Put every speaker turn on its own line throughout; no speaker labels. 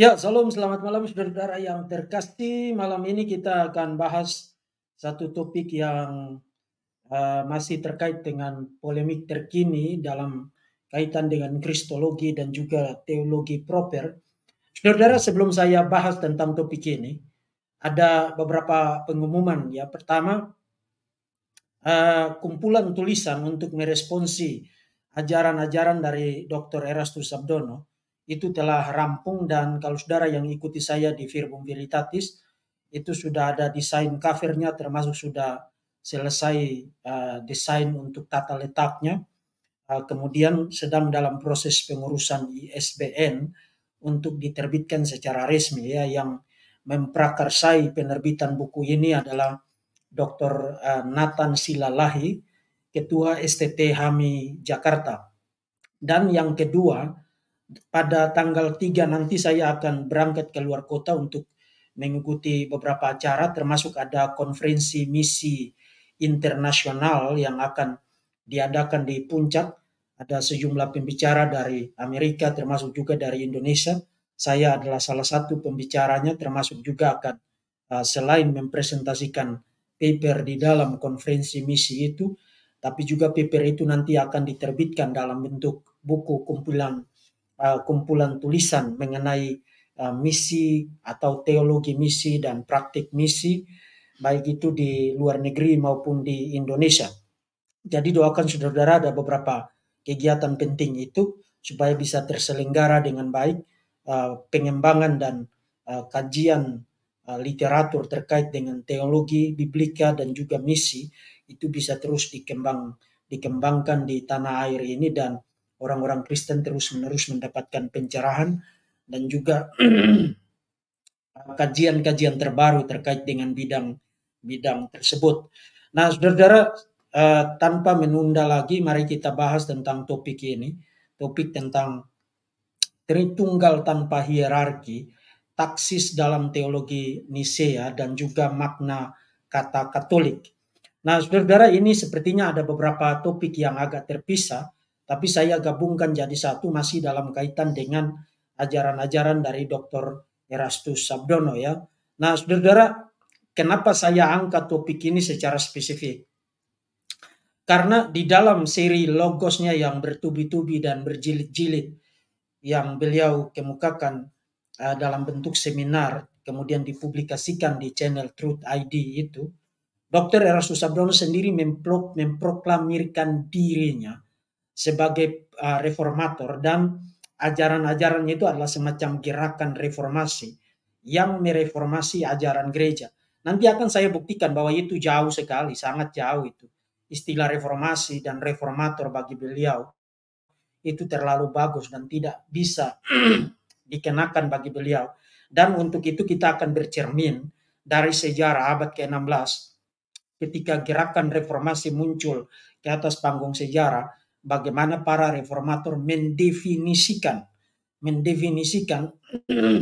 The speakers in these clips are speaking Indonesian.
Ya, salam selamat malam saudara saudara yang terkasih. Malam ini kita akan bahas satu topik yang uh, masih terkait dengan polemik terkini dalam kaitan dengan kristologi dan juga teologi proper. Saudara, saudara sebelum saya bahas tentang topik ini, ada beberapa pengumuman ya. Pertama, uh, kumpulan tulisan untuk meresponsi ajaran-ajaran dari Dr. Erastus Sabdono itu telah rampung dan kalau saudara yang ikuti saya di Verbum Veritatis itu sudah ada desain covernya termasuk sudah selesai uh, desain untuk tata letaknya uh, kemudian sedang dalam proses pengurusan ISBN untuk diterbitkan secara resmi ya yang memprakarsai penerbitan buku ini adalah Dr. Eh, Nathan Silalahi, Ketua STT HAMI Jakarta. Dan yang kedua, pada tanggal 3 nanti saya akan berangkat ke luar kota untuk mengikuti beberapa acara termasuk ada konferensi misi internasional yang akan diadakan di puncak ada sejumlah pembicara dari Amerika termasuk juga dari Indonesia saya adalah salah satu pembicaranya termasuk juga akan eh, selain mempresentasikan paper di dalam konferensi misi itu tapi juga paper itu nanti akan diterbitkan dalam bentuk buku kumpulan Uh, kumpulan tulisan mengenai uh, misi atau teologi misi dan praktik misi baik itu di luar negeri maupun di Indonesia. Jadi doakan saudara-saudara ada beberapa kegiatan penting itu supaya bisa terselenggara dengan baik uh, pengembangan dan kajian literatur terkait dengan teologi biblika dan juga misi itu bisa terus dikembang dikembangkan di tanah air ini dan orang-orang Kristen terus-menerus mendapatkan pencerahan dan juga kajian-kajian terbaru terkait dengan bidang bidang tersebut. Nah, saudara-saudara, uh, tanpa menunda lagi, mari kita bahas tentang topik ini, topik tentang Tritunggal tanpa hierarki, taksis dalam teologi Nisea dan juga makna kata Katolik. Nah, saudara-saudara, ini sepertinya ada beberapa topik yang agak terpisah tapi saya gabungkan jadi satu masih dalam kaitan dengan ajaran-ajaran dari Dr. Erastus Sabdono ya. Nah, saudara, kenapa saya angkat topik ini secara spesifik? Karena di dalam seri logosnya yang bertubi-tubi dan berjilid-jilid yang beliau kemukakan uh, dalam bentuk seminar kemudian dipublikasikan di channel Truth ID itu, Dr. Erastus Abdono sendiri mempro memproklamirkan dirinya sebagai uh, reformator dan ajaran-ajarannya itu adalah semacam gerakan reformasi yang mereformasi ajaran gereja. Nanti akan saya buktikan bahwa itu jauh sekali, sangat jauh itu. Istilah reformasi dan reformator bagi beliau itu terlalu bagus dan tidak bisa dikenakan bagi beliau. Dan untuk itu kita akan bercermin dari sejarah abad ke-16 ketika gerakan reformasi muncul ke atas panggung sejarah bagaimana para reformator mendefinisikan mendefinisikan hmm.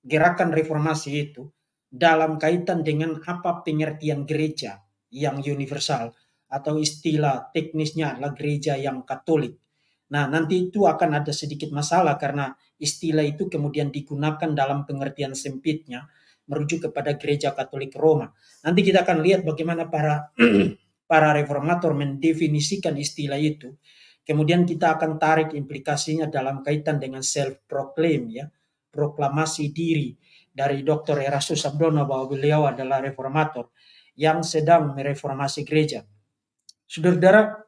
gerakan reformasi itu dalam kaitan dengan apa pengertian gereja yang universal atau istilah teknisnya adalah gereja yang katolik. Nah, nanti itu akan ada sedikit masalah karena istilah itu kemudian digunakan dalam pengertian sempitnya merujuk kepada gereja Katolik Roma. Nanti kita akan lihat bagaimana para para reformator mendefinisikan istilah itu, kemudian kita akan tarik implikasinya dalam kaitan dengan self-proclaim, ya, proklamasi diri dari Dr. Erasmus Abdona bahwa beliau adalah reformator yang sedang mereformasi gereja. Saudara-saudara,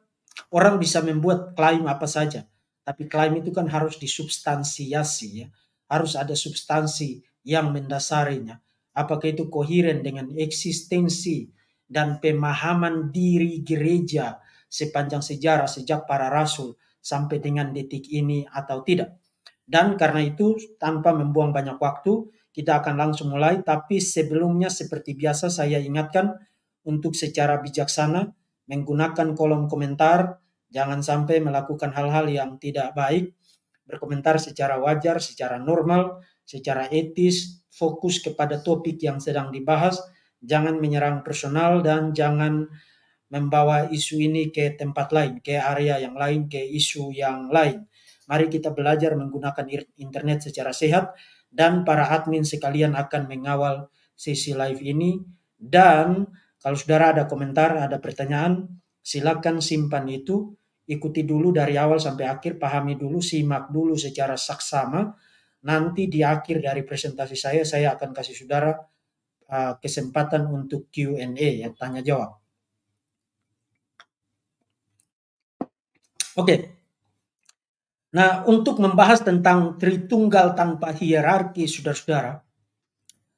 orang bisa membuat klaim apa saja, tapi klaim itu kan harus disubstansiasi ya. Harus ada substansi yang mendasarinya. Apakah itu koheren dengan eksistensi dan pemahaman diri gereja sepanjang sejarah sejak para rasul sampai dengan detik ini atau tidak. Dan karena itu tanpa membuang banyak waktu kita akan langsung mulai tapi sebelumnya seperti biasa saya ingatkan untuk secara bijaksana menggunakan kolom komentar jangan sampai melakukan hal-hal yang tidak baik berkomentar secara wajar, secara normal, secara etis, fokus kepada topik yang sedang dibahas jangan menyerang personal dan jangan membawa isu ini ke tempat lain, ke area yang lain, ke isu yang lain. Mari kita belajar menggunakan internet secara sehat dan para admin sekalian akan mengawal sesi live ini dan kalau saudara ada komentar, ada pertanyaan, silakan simpan itu, ikuti dulu dari awal sampai akhir, pahami dulu, simak dulu secara saksama. Nanti di akhir dari presentasi saya, saya akan kasih saudara uh, kesempatan untuk Q&A ya tanya jawab. Oke. Okay. Nah, untuk membahas tentang Tritunggal tanpa hierarki, saudara-saudara,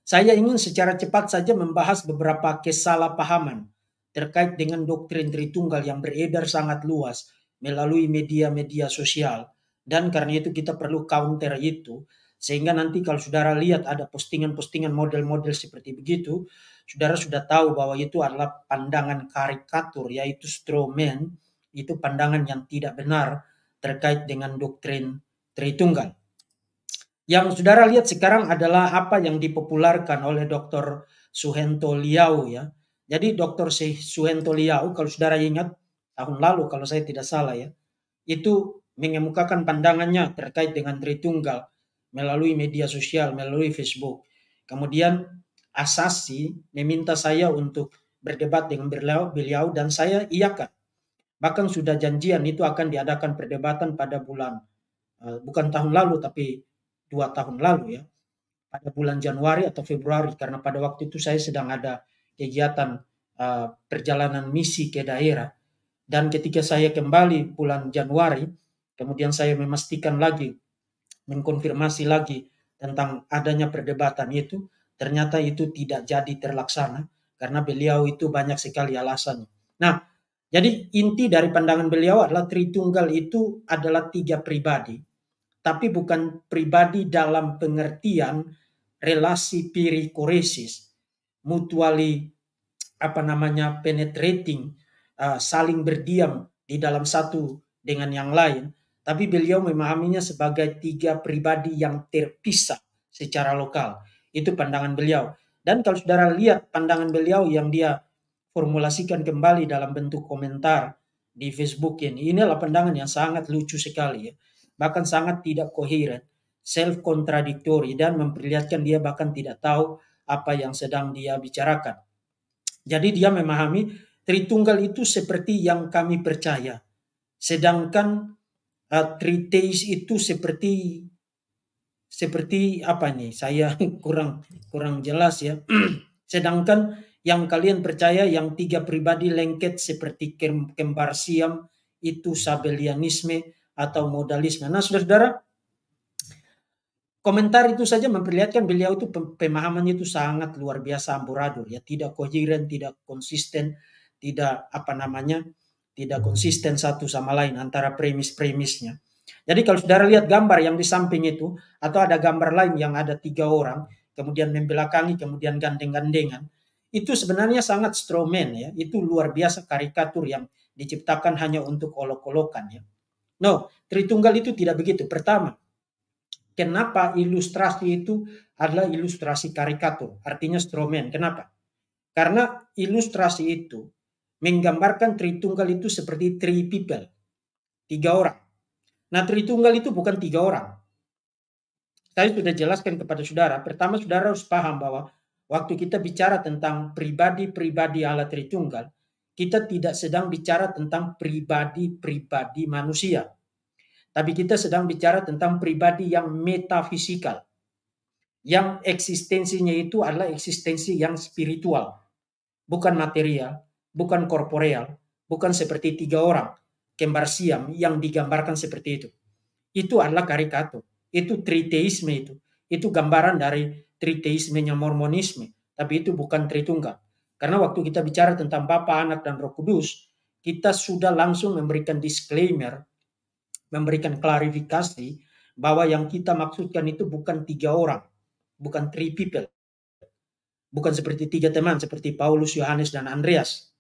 saya ingin secara cepat saja membahas beberapa kesalahpahaman terkait dengan doktrin Tritunggal yang beredar sangat luas melalui media-media sosial. Dan karena itu kita perlu counter itu sehingga nanti kalau saudara lihat ada postingan-postingan model-model seperti begitu, saudara sudah tahu bahwa itu adalah pandangan karikatur, yaitu strawman, itu pandangan yang tidak benar terkait dengan doktrin Tritunggal. Yang saudara lihat sekarang adalah apa yang dipopularkan oleh Dr. Suhento Liao ya. Jadi Dr. Suhento Liao kalau saudara ingat tahun lalu kalau saya tidak salah ya, itu mengemukakan pandangannya terkait dengan Tritunggal melalui media sosial, melalui Facebook. Kemudian asasi meminta saya untuk berdebat dengan beliau, beliau dan saya iakan. Bahkan sudah janjian itu akan diadakan perdebatan pada bulan eh, bukan tahun lalu tapi dua tahun lalu ya pada bulan Januari atau Februari karena pada waktu itu saya sedang ada kegiatan eh, perjalanan misi ke daerah dan ketika saya kembali bulan Januari kemudian saya memastikan lagi mengkonfirmasi lagi tentang adanya perdebatan itu, ternyata itu tidak jadi terlaksana karena beliau itu banyak sekali alasannya. Nah, jadi inti dari pandangan beliau adalah Tritunggal itu adalah tiga pribadi, tapi bukan pribadi dalam pengertian relasi pirikoresis, mutuali apa namanya penetrating, uh, saling berdiam di dalam satu dengan yang lain, tapi beliau memahaminya sebagai tiga pribadi yang terpisah secara lokal. Itu pandangan beliau. Dan kalau saudara lihat pandangan beliau yang dia formulasikan kembali dalam bentuk komentar di Facebook ini, ini adalah pandangan yang sangat lucu sekali ya. Bahkan sangat tidak koheren, self contradictory dan memperlihatkan dia bahkan tidak tahu apa yang sedang dia bicarakan. Jadi dia memahami Tritunggal itu seperti yang kami percaya. Sedangkan uh, itu seperti seperti apa nih? Saya kurang kurang jelas ya. Sedangkan yang kalian percaya yang tiga pribadi lengket seperti kembar siam itu sabelianisme atau modalisme. Nah, saudara-saudara, komentar itu saja memperlihatkan beliau itu pemahamannya itu sangat luar biasa amburadul ya, tidak koheren, tidak konsisten, tidak apa namanya tidak konsisten satu sama lain antara premis-premisnya. Jadi kalau saudara lihat gambar yang di samping itu atau ada gambar lain yang ada tiga orang kemudian membelakangi kemudian gandeng-gandengan itu sebenarnya sangat strawman ya itu luar biasa karikatur yang diciptakan hanya untuk olok-olokan ya. No, Tritunggal itu tidak begitu. Pertama, kenapa ilustrasi itu adalah ilustrasi karikatur, artinya strawman. Kenapa? Karena ilustrasi itu menggambarkan Tritunggal itu seperti three people, tiga orang. Nah Tritunggal itu bukan tiga orang. Tadi sudah jelaskan kepada saudara, pertama saudara harus paham bahwa waktu kita bicara tentang pribadi-pribadi Allah Tritunggal, kita tidak sedang bicara tentang pribadi-pribadi manusia. Tapi kita sedang bicara tentang pribadi yang metafisikal. Yang eksistensinya itu adalah eksistensi yang spiritual. Bukan material, bukan korporeal, bukan seperti tiga orang kembar siam yang digambarkan seperti itu. Itu adalah karikatur, itu triteisme itu. Itu gambaran dari triteismenya mormonisme, tapi itu bukan tritunggal. Karena waktu kita bicara tentang Bapa, Anak, dan Roh Kudus, kita sudah langsung memberikan disclaimer, memberikan klarifikasi bahwa yang kita maksudkan itu bukan tiga orang, bukan three people, bukan seperti tiga teman seperti Paulus, Yohanes, dan Andreas.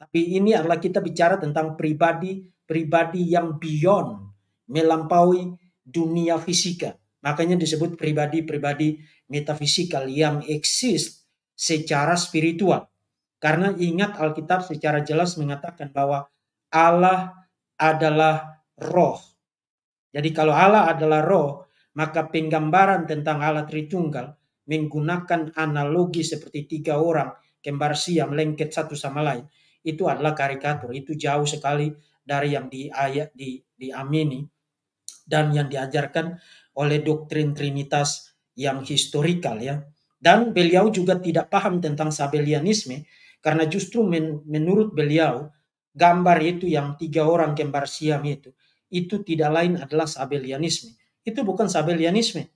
Tapi ini adalah kita bicara tentang pribadi-pribadi yang beyond, melampaui dunia fisika. Makanya disebut pribadi-pribadi metafisikal yang eksis secara spiritual. Karena ingat Alkitab secara jelas mengatakan bahwa Allah adalah roh. Jadi kalau Allah adalah roh, maka penggambaran tentang Allah Tritunggal menggunakan analogi seperti tiga orang kembar siam lengket satu sama lain itu adalah karikatur itu jauh sekali dari yang di ayat di diamini dan yang diajarkan oleh doktrin trinitas yang historikal ya dan beliau juga tidak paham tentang sabelianisme karena justru men, menurut beliau gambar itu yang tiga orang kembar siam itu itu tidak lain adalah sabelianisme itu bukan sabelianisme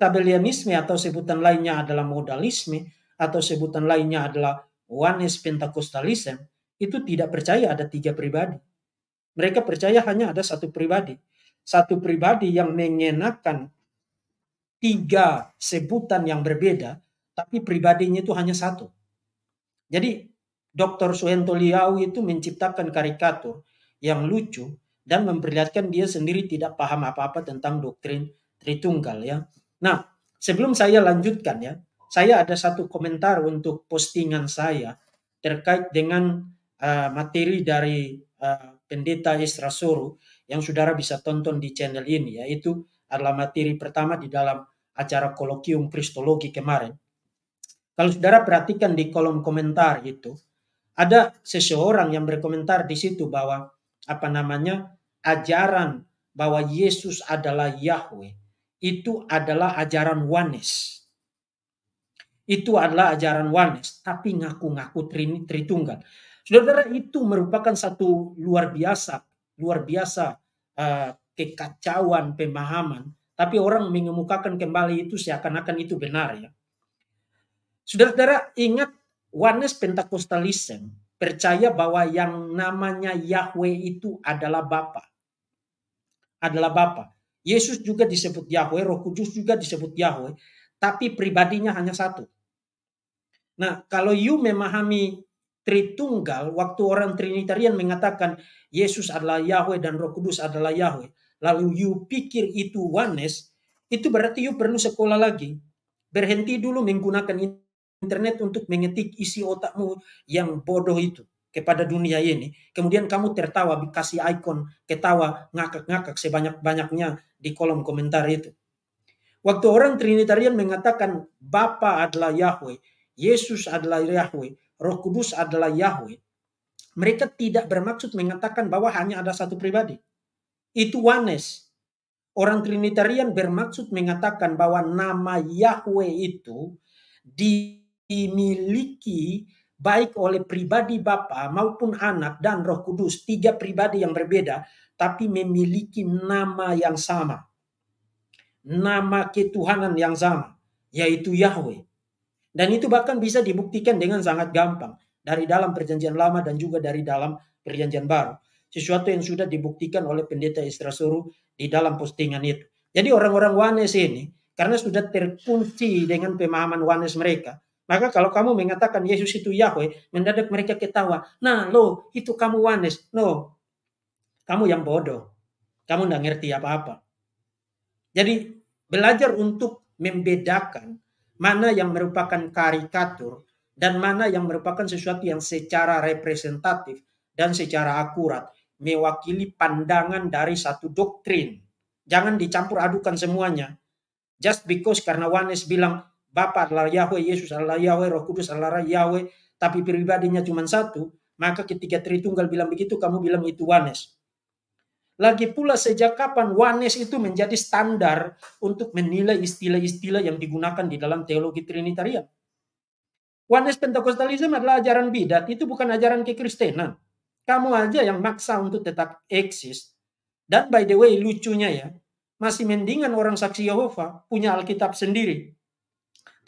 sabelianisme atau sebutan lainnya adalah modalisme atau sebutan lainnya adalah one is Pentecostalism itu tidak percaya ada tiga pribadi. Mereka percaya hanya ada satu pribadi. Satu pribadi yang mengenakan tiga sebutan yang berbeda, tapi pribadinya itu hanya satu. Jadi Dr. Suhento Liau itu menciptakan karikatur yang lucu dan memperlihatkan dia sendiri tidak paham apa-apa tentang doktrin Tritunggal ya. Nah, sebelum saya lanjutkan ya, saya ada satu komentar untuk postingan saya terkait dengan uh, materi dari uh, pendeta Isra Suru yang saudara bisa tonton di channel ini yaitu adalah materi pertama di dalam acara kolokium kristologi kemarin. Kalau saudara perhatikan di kolom komentar itu ada seseorang yang berkomentar di situ bahwa apa namanya ajaran bahwa Yesus adalah Yahweh itu adalah ajaran Wanes itu adalah ajaran Wanes, tapi ngaku-ngaku Tritunggal. Saudara-saudara itu merupakan satu luar biasa, luar biasa uh, kekacauan pemahaman. Tapi orang mengemukakan kembali itu seakan-akan itu benar ya. Saudara-saudara ingat Wanes Pentakostalism percaya bahwa yang namanya Yahweh itu adalah Bapa. Adalah Bapa. Yesus juga disebut Yahweh, Roh Kudus juga disebut Yahweh, tapi pribadinya hanya satu. Nah, kalau you memahami Tritunggal, waktu orang Trinitarian mengatakan Yesus adalah Yahweh dan Roh Kudus adalah Yahweh, lalu you pikir itu oneness, itu berarti you perlu sekolah lagi. Berhenti dulu menggunakan internet untuk mengetik isi otakmu yang bodoh itu kepada dunia ini. Kemudian kamu tertawa, kasih ikon ketawa ngakak-ngakak sebanyak-banyaknya di kolom komentar itu. Waktu orang Trinitarian mengatakan Bapa adalah Yahweh, Yesus adalah Yahweh, Roh Kudus adalah Yahweh, mereka tidak bermaksud mengatakan bahwa hanya ada satu pribadi. Itu Wanes. Orang Trinitarian bermaksud mengatakan bahwa nama Yahweh itu dimiliki baik oleh pribadi Bapa maupun anak dan Roh Kudus, tiga pribadi yang berbeda tapi memiliki nama yang sama. Nama ketuhanan yang sama yaitu Yahweh. Dan itu bahkan bisa dibuktikan dengan sangat gampang dari dalam perjanjian lama dan juga dari dalam perjanjian baru. Sesuatu yang sudah dibuktikan oleh pendeta Isra Suru di dalam postingan itu. Jadi orang-orang Wanes ini karena sudah terkunci dengan pemahaman Wanes mereka. Maka kalau kamu mengatakan Yesus itu Yahweh, mendadak mereka ketawa. Nah lo, itu kamu Wanes. No, kamu yang bodoh. Kamu tidak ngerti apa-apa. Jadi belajar untuk membedakan mana yang merupakan karikatur dan mana yang merupakan sesuatu yang secara representatif dan secara akurat mewakili pandangan dari satu doktrin. Jangan dicampur adukan semuanya. Just because karena Wanes bilang Bapak adalah Yahweh, Yesus adalah Yahweh, Roh Kudus adalah Yahweh, tapi pribadinya cuma satu, maka ketika Tritunggal bilang begitu, kamu bilang itu Wanes. Lagi pula sejak kapan wanes itu menjadi standar untuk menilai istilah-istilah yang digunakan di dalam teologi Trinitarian? Wanes Pentakostalisme adalah ajaran bidat, itu bukan ajaran kekristenan. Kamu aja yang maksa untuk tetap eksis. Dan by the way lucunya ya, masih mendingan orang saksi Yehova punya Alkitab sendiri.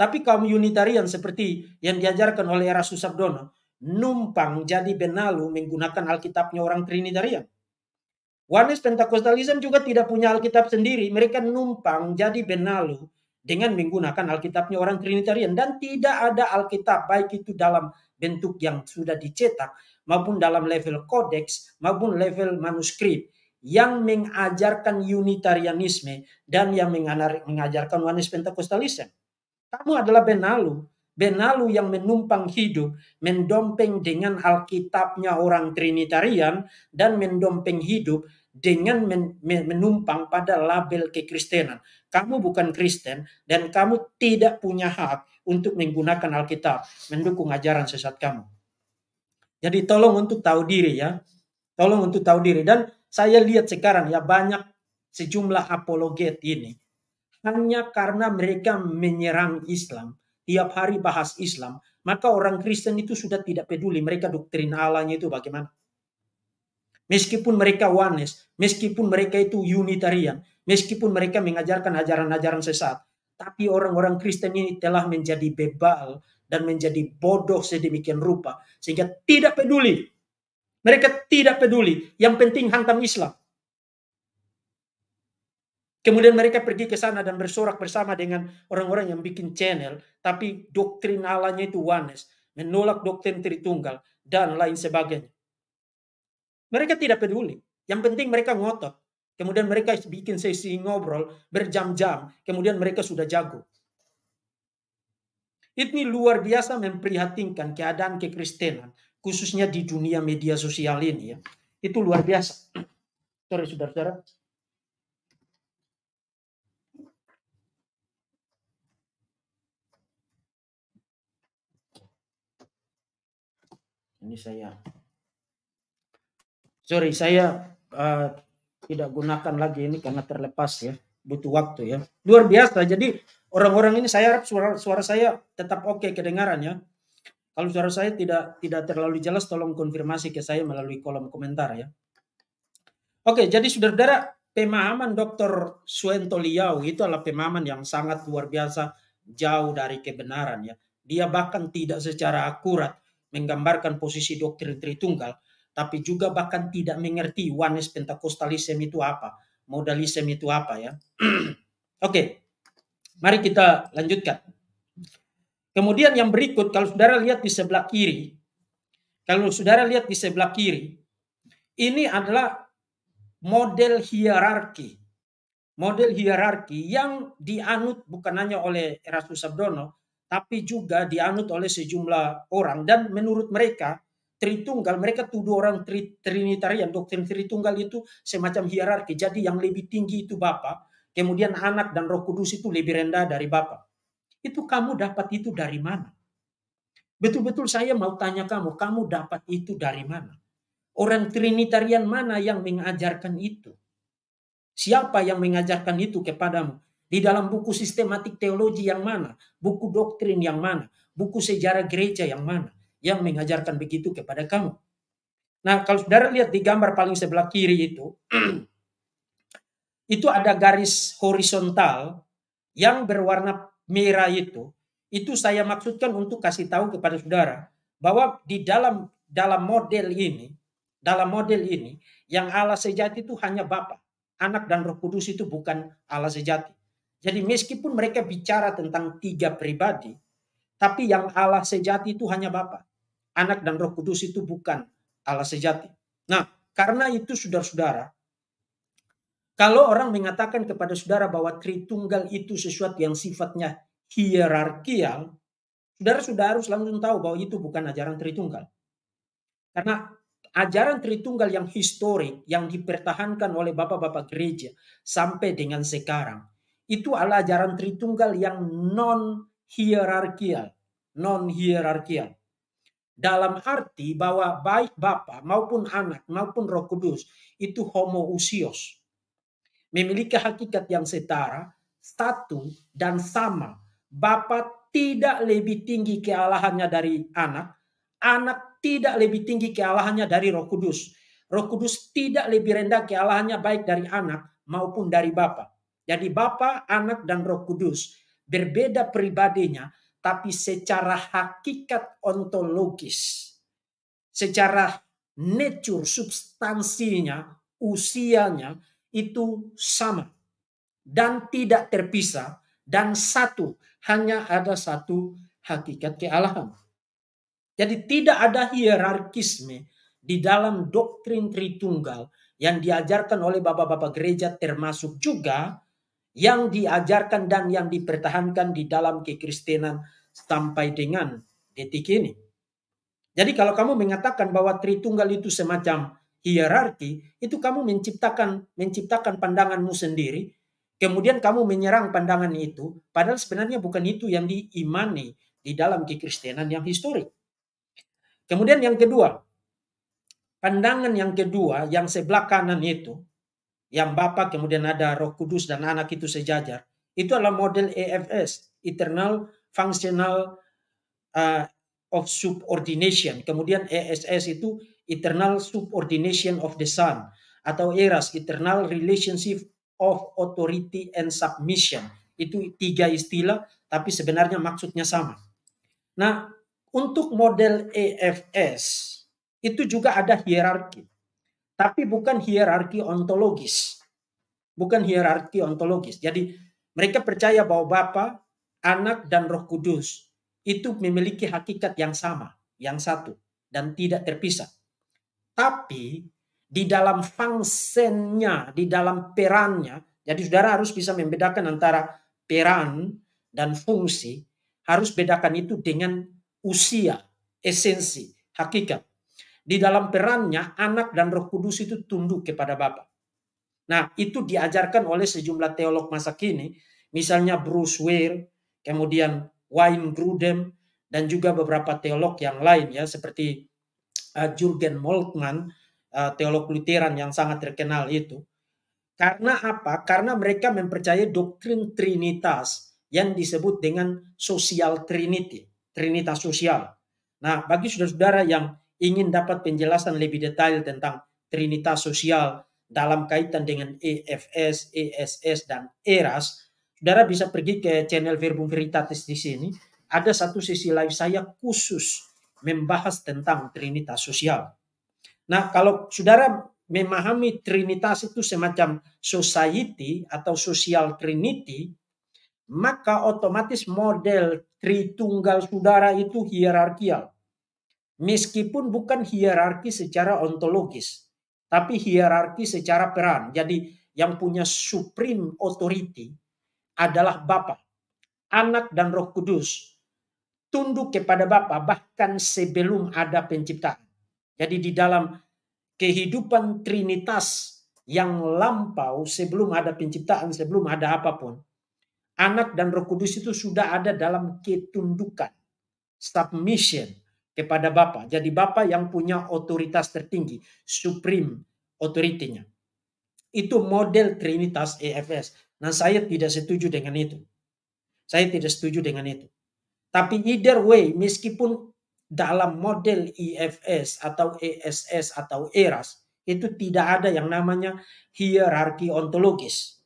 Tapi kaum Unitarian seperti yang diajarkan oleh Era Susabdono, numpang jadi benalu menggunakan Alkitabnya orang Trinitarian. Oneness Pentakostalism juga tidak punya Alkitab sendiri. Mereka numpang jadi benalu dengan menggunakan Alkitabnya orang Trinitarian. Dan tidak ada Alkitab baik itu dalam bentuk yang sudah dicetak maupun dalam level kodeks maupun level manuskrip yang mengajarkan Unitarianisme dan yang mengajarkan Oneness Pentakostalism. Kamu adalah benalu Benalu yang menumpang hidup mendompeng dengan Alkitabnya orang Trinitarian dan mendompeng hidup dengan menumpang pada label kekristenan. Kamu bukan Kristen dan kamu tidak punya hak untuk menggunakan Alkitab mendukung ajaran sesat kamu. Jadi tolong untuk tahu diri ya. Tolong untuk tahu diri dan saya lihat sekarang ya banyak sejumlah apologet ini hanya karena mereka menyerang Islam tiap hari bahas Islam, maka orang Kristen itu sudah tidak peduli mereka doktrin Allahnya itu bagaimana. Meskipun mereka oneness, meskipun mereka itu unitarian, meskipun mereka mengajarkan ajaran-ajaran sesat, tapi orang-orang Kristen ini telah menjadi bebal dan menjadi bodoh sedemikian rupa sehingga tidak peduli. Mereka tidak peduli, yang penting hantam Islam. Kemudian mereka pergi ke sana dan bersorak bersama dengan orang-orang yang bikin channel, tapi doktrin Allahnya itu wanes, menolak doktrin Tritunggal, dan lain sebagainya. Mereka tidak peduli. Yang penting mereka ngotot. Kemudian mereka bikin sesi ngobrol berjam-jam. Kemudian mereka sudah jago. Ini luar biasa memprihatinkan keadaan kekristenan, khususnya di dunia media sosial ini ya. Itu luar biasa. Sorry saudara-saudara, ini saya sorry saya uh, tidak gunakan lagi ini karena terlepas ya butuh waktu ya luar biasa jadi orang-orang ini saya harap suara suara saya tetap oke okay kedengaran ya kalau suara saya tidak tidak terlalu jelas tolong konfirmasi ke saya melalui kolom komentar ya oke jadi saudara-saudara pemahaman Dokter Suento Liao itu adalah pemahaman yang sangat luar biasa jauh dari kebenaran ya dia bahkan tidak secara akurat menggambarkan posisi doktrin Tritunggal, tapi juga bahkan tidak mengerti Wanes Pentakostalism itu apa, modalism itu apa ya. Oke, okay. mari kita lanjutkan. Kemudian yang berikut, kalau saudara lihat di sebelah kiri, kalau saudara lihat di sebelah kiri, ini adalah model hierarki. Model hierarki yang dianut bukan hanya oleh Erasmus Abdono, tapi juga dianut oleh sejumlah orang dan menurut mereka Tritunggal mereka tuduh orang tri, Trinitarian doktrin Tritunggal itu semacam hierarki jadi yang lebih tinggi itu Bapa kemudian anak dan Roh Kudus itu lebih rendah dari Bapa itu kamu dapat itu dari mana betul-betul saya mau tanya kamu kamu dapat itu dari mana orang Trinitarian mana yang mengajarkan itu siapa yang mengajarkan itu kepadamu di dalam buku sistematik teologi yang mana, buku doktrin yang mana, buku sejarah gereja yang mana yang mengajarkan begitu kepada kamu. Nah, kalau saudara lihat di gambar paling sebelah kiri itu, itu ada garis horizontal yang berwarna merah itu. Itu saya maksudkan untuk kasih tahu kepada saudara bahwa di dalam dalam model ini, dalam model ini yang Allah sejati itu hanya Bapa, Anak dan Roh Kudus itu bukan Allah sejati. Jadi meskipun mereka bicara tentang tiga pribadi, tapi yang Allah sejati itu hanya Bapa. Anak dan Roh Kudus itu bukan Allah sejati. Nah, karena itu saudara-saudara, kalau orang mengatakan kepada saudara bahwa Tritunggal itu sesuatu yang sifatnya hierarkial, saudara sudah harus langsung tahu bahwa itu bukan ajaran Tritunggal. Karena ajaran Tritunggal yang historik, yang dipertahankan oleh bapak-bapak gereja sampai dengan sekarang, itu adalah ajaran Tritunggal yang non hierarkial, non hierarkial. Dalam arti bahwa baik Bapa maupun anak maupun Roh Kudus itu homoousios. Memiliki hakikat yang setara, satu dan sama. Bapa tidak lebih tinggi kealahannya dari anak, anak tidak lebih tinggi kealahannya dari Roh Kudus. Roh Kudus tidak lebih rendah kealahannya baik dari anak maupun dari Bapak. Jadi Bapa, Anak, dan Roh Kudus berbeda pribadinya, tapi secara hakikat ontologis, secara nature substansinya, usianya itu sama dan tidak terpisah dan satu, hanya ada satu hakikat kealahan. Jadi tidak ada hierarkisme di dalam doktrin Tritunggal yang diajarkan oleh bapak-bapak gereja termasuk juga yang diajarkan dan yang dipertahankan di dalam kekristenan sampai dengan detik ini. Jadi kalau kamu mengatakan bahwa Tritunggal itu semacam hierarki, itu kamu menciptakan menciptakan pandanganmu sendiri, kemudian kamu menyerang pandangan itu, padahal sebenarnya bukan itu yang diimani di dalam kekristenan yang historik. Kemudian yang kedua, pandangan yang kedua yang sebelah kanan itu yang Bapa kemudian ada Roh Kudus dan Anak itu sejajar. Itu adalah model EFS, Eternal Functional uh, of Subordination. Kemudian ESS itu Eternal Subordination of the Son atau ERAS, Eternal Relationship of Authority and Submission. Itu tiga istilah, tapi sebenarnya maksudnya sama. Nah, untuk model EFS itu juga ada hierarki tapi bukan hierarki ontologis. Bukan hierarki ontologis. Jadi mereka percaya bahwa Bapa, Anak dan Roh Kudus itu memiliki hakikat yang sama, yang satu dan tidak terpisah. Tapi di dalam fungsinya, di dalam perannya, jadi saudara harus bisa membedakan antara peran dan fungsi, harus bedakan itu dengan usia, esensi, hakikat. Di dalam perannya, anak dan roh kudus itu tunduk kepada Bapa. Nah, itu diajarkan oleh sejumlah teolog masa kini, misalnya Bruce Ware, kemudian Wayne Grudem, dan juga beberapa teolog yang lain ya, seperti uh, Jürgen Moltmann, eh, teolog Lutheran yang sangat terkenal itu. Karena apa? Karena mereka mempercayai doktrin Trinitas yang disebut dengan social trinity, trinitas sosial. Nah, bagi saudara-saudara yang ingin dapat penjelasan lebih detail tentang Trinitas Sosial dalam kaitan dengan EFS, ESS, dan ERAS, saudara bisa pergi ke channel Verbum Veritatis di sini. Ada satu sisi live saya khusus membahas tentang Trinitas Sosial. Nah, kalau saudara memahami Trinitas itu semacam society atau social trinity, maka otomatis model Tritunggal Saudara itu hierarkial meskipun bukan hierarki secara ontologis, tapi hierarki secara peran. Jadi yang punya supreme authority adalah Bapa, Anak dan Roh Kudus. Tunduk kepada Bapa bahkan sebelum ada penciptaan. Jadi di dalam kehidupan Trinitas yang lampau sebelum ada penciptaan, sebelum ada apapun, Anak dan Roh Kudus itu sudah ada dalam ketundukan, submission kepada Bapa. Jadi Bapa yang punya otoritas tertinggi, supreme otoritinya Itu model Trinitas EFS. nah saya tidak setuju dengan itu. Saya tidak setuju dengan itu. Tapi either way, meskipun dalam model EFS atau ESS atau ERAS, itu tidak ada yang namanya hierarki ontologis.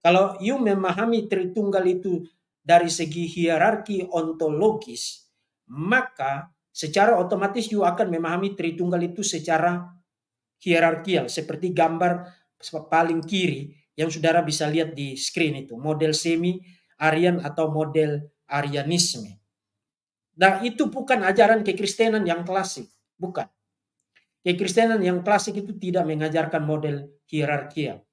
Kalau you memahami Tritunggal itu dari segi hierarki ontologis, maka secara otomatis you akan memahami Tritunggal itu secara hierarkial seperti gambar paling kiri yang saudara bisa lihat di screen itu model semi arian atau model Arianisme. Nah itu bukan ajaran kekristenan yang klasik, bukan. Kekristenan yang klasik itu tidak mengajarkan model hierarkial.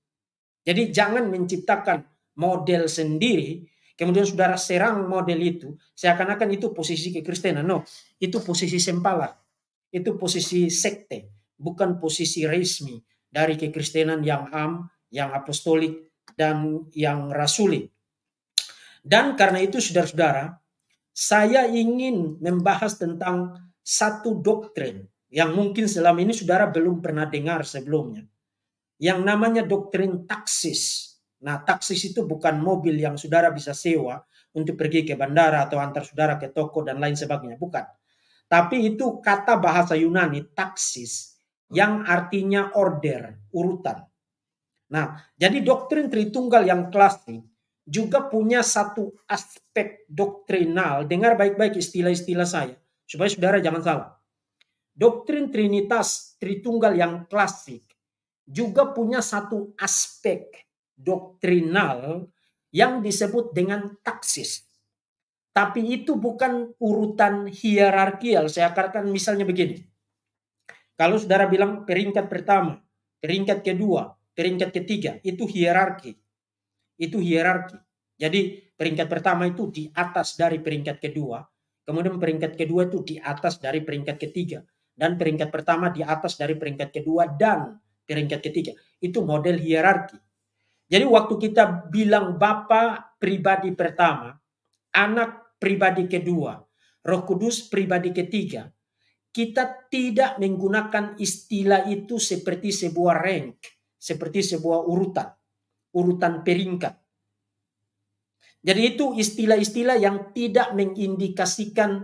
Jadi jangan menciptakan model sendiri kemudian saudara serang model itu, seakan-akan itu posisi kekristenan. No, itu posisi sempala, itu posisi sekte, bukan posisi resmi dari kekristenan yang am, yang apostolik, dan yang rasuli. Dan karena itu saudara-saudara, saya ingin membahas tentang satu doktrin yang mungkin selama ini saudara belum pernah dengar sebelumnya. Yang namanya doktrin taksis Nah, taksis itu bukan mobil yang saudara bisa sewa untuk pergi ke bandara atau antar saudara ke toko dan lain sebagainya, bukan. Tapi itu kata bahasa Yunani taksis yang artinya order, urutan. Nah, jadi doktrin Tritunggal yang klasik juga punya satu aspek doktrinal. Dengar baik-baik istilah-istilah saya supaya saudara jangan salah. Doktrin Trinitas Tritunggal yang klasik juga punya satu aspek doktrinal yang disebut dengan taksis. Tapi itu bukan urutan hierarkial. Saya katakan misalnya begini. Kalau saudara bilang peringkat pertama, peringkat kedua, peringkat ketiga, itu hierarki. Itu hierarki. Jadi peringkat pertama itu di atas dari peringkat kedua. Kemudian peringkat kedua itu di atas dari peringkat ketiga. Dan peringkat pertama di atas dari peringkat kedua dan peringkat ketiga. Itu model hierarki. Jadi waktu kita bilang Bapa pribadi pertama, anak pribadi kedua, roh kudus pribadi ketiga, kita tidak menggunakan istilah itu seperti sebuah rank, seperti sebuah urutan, urutan peringkat. Jadi itu istilah-istilah yang tidak mengindikasikan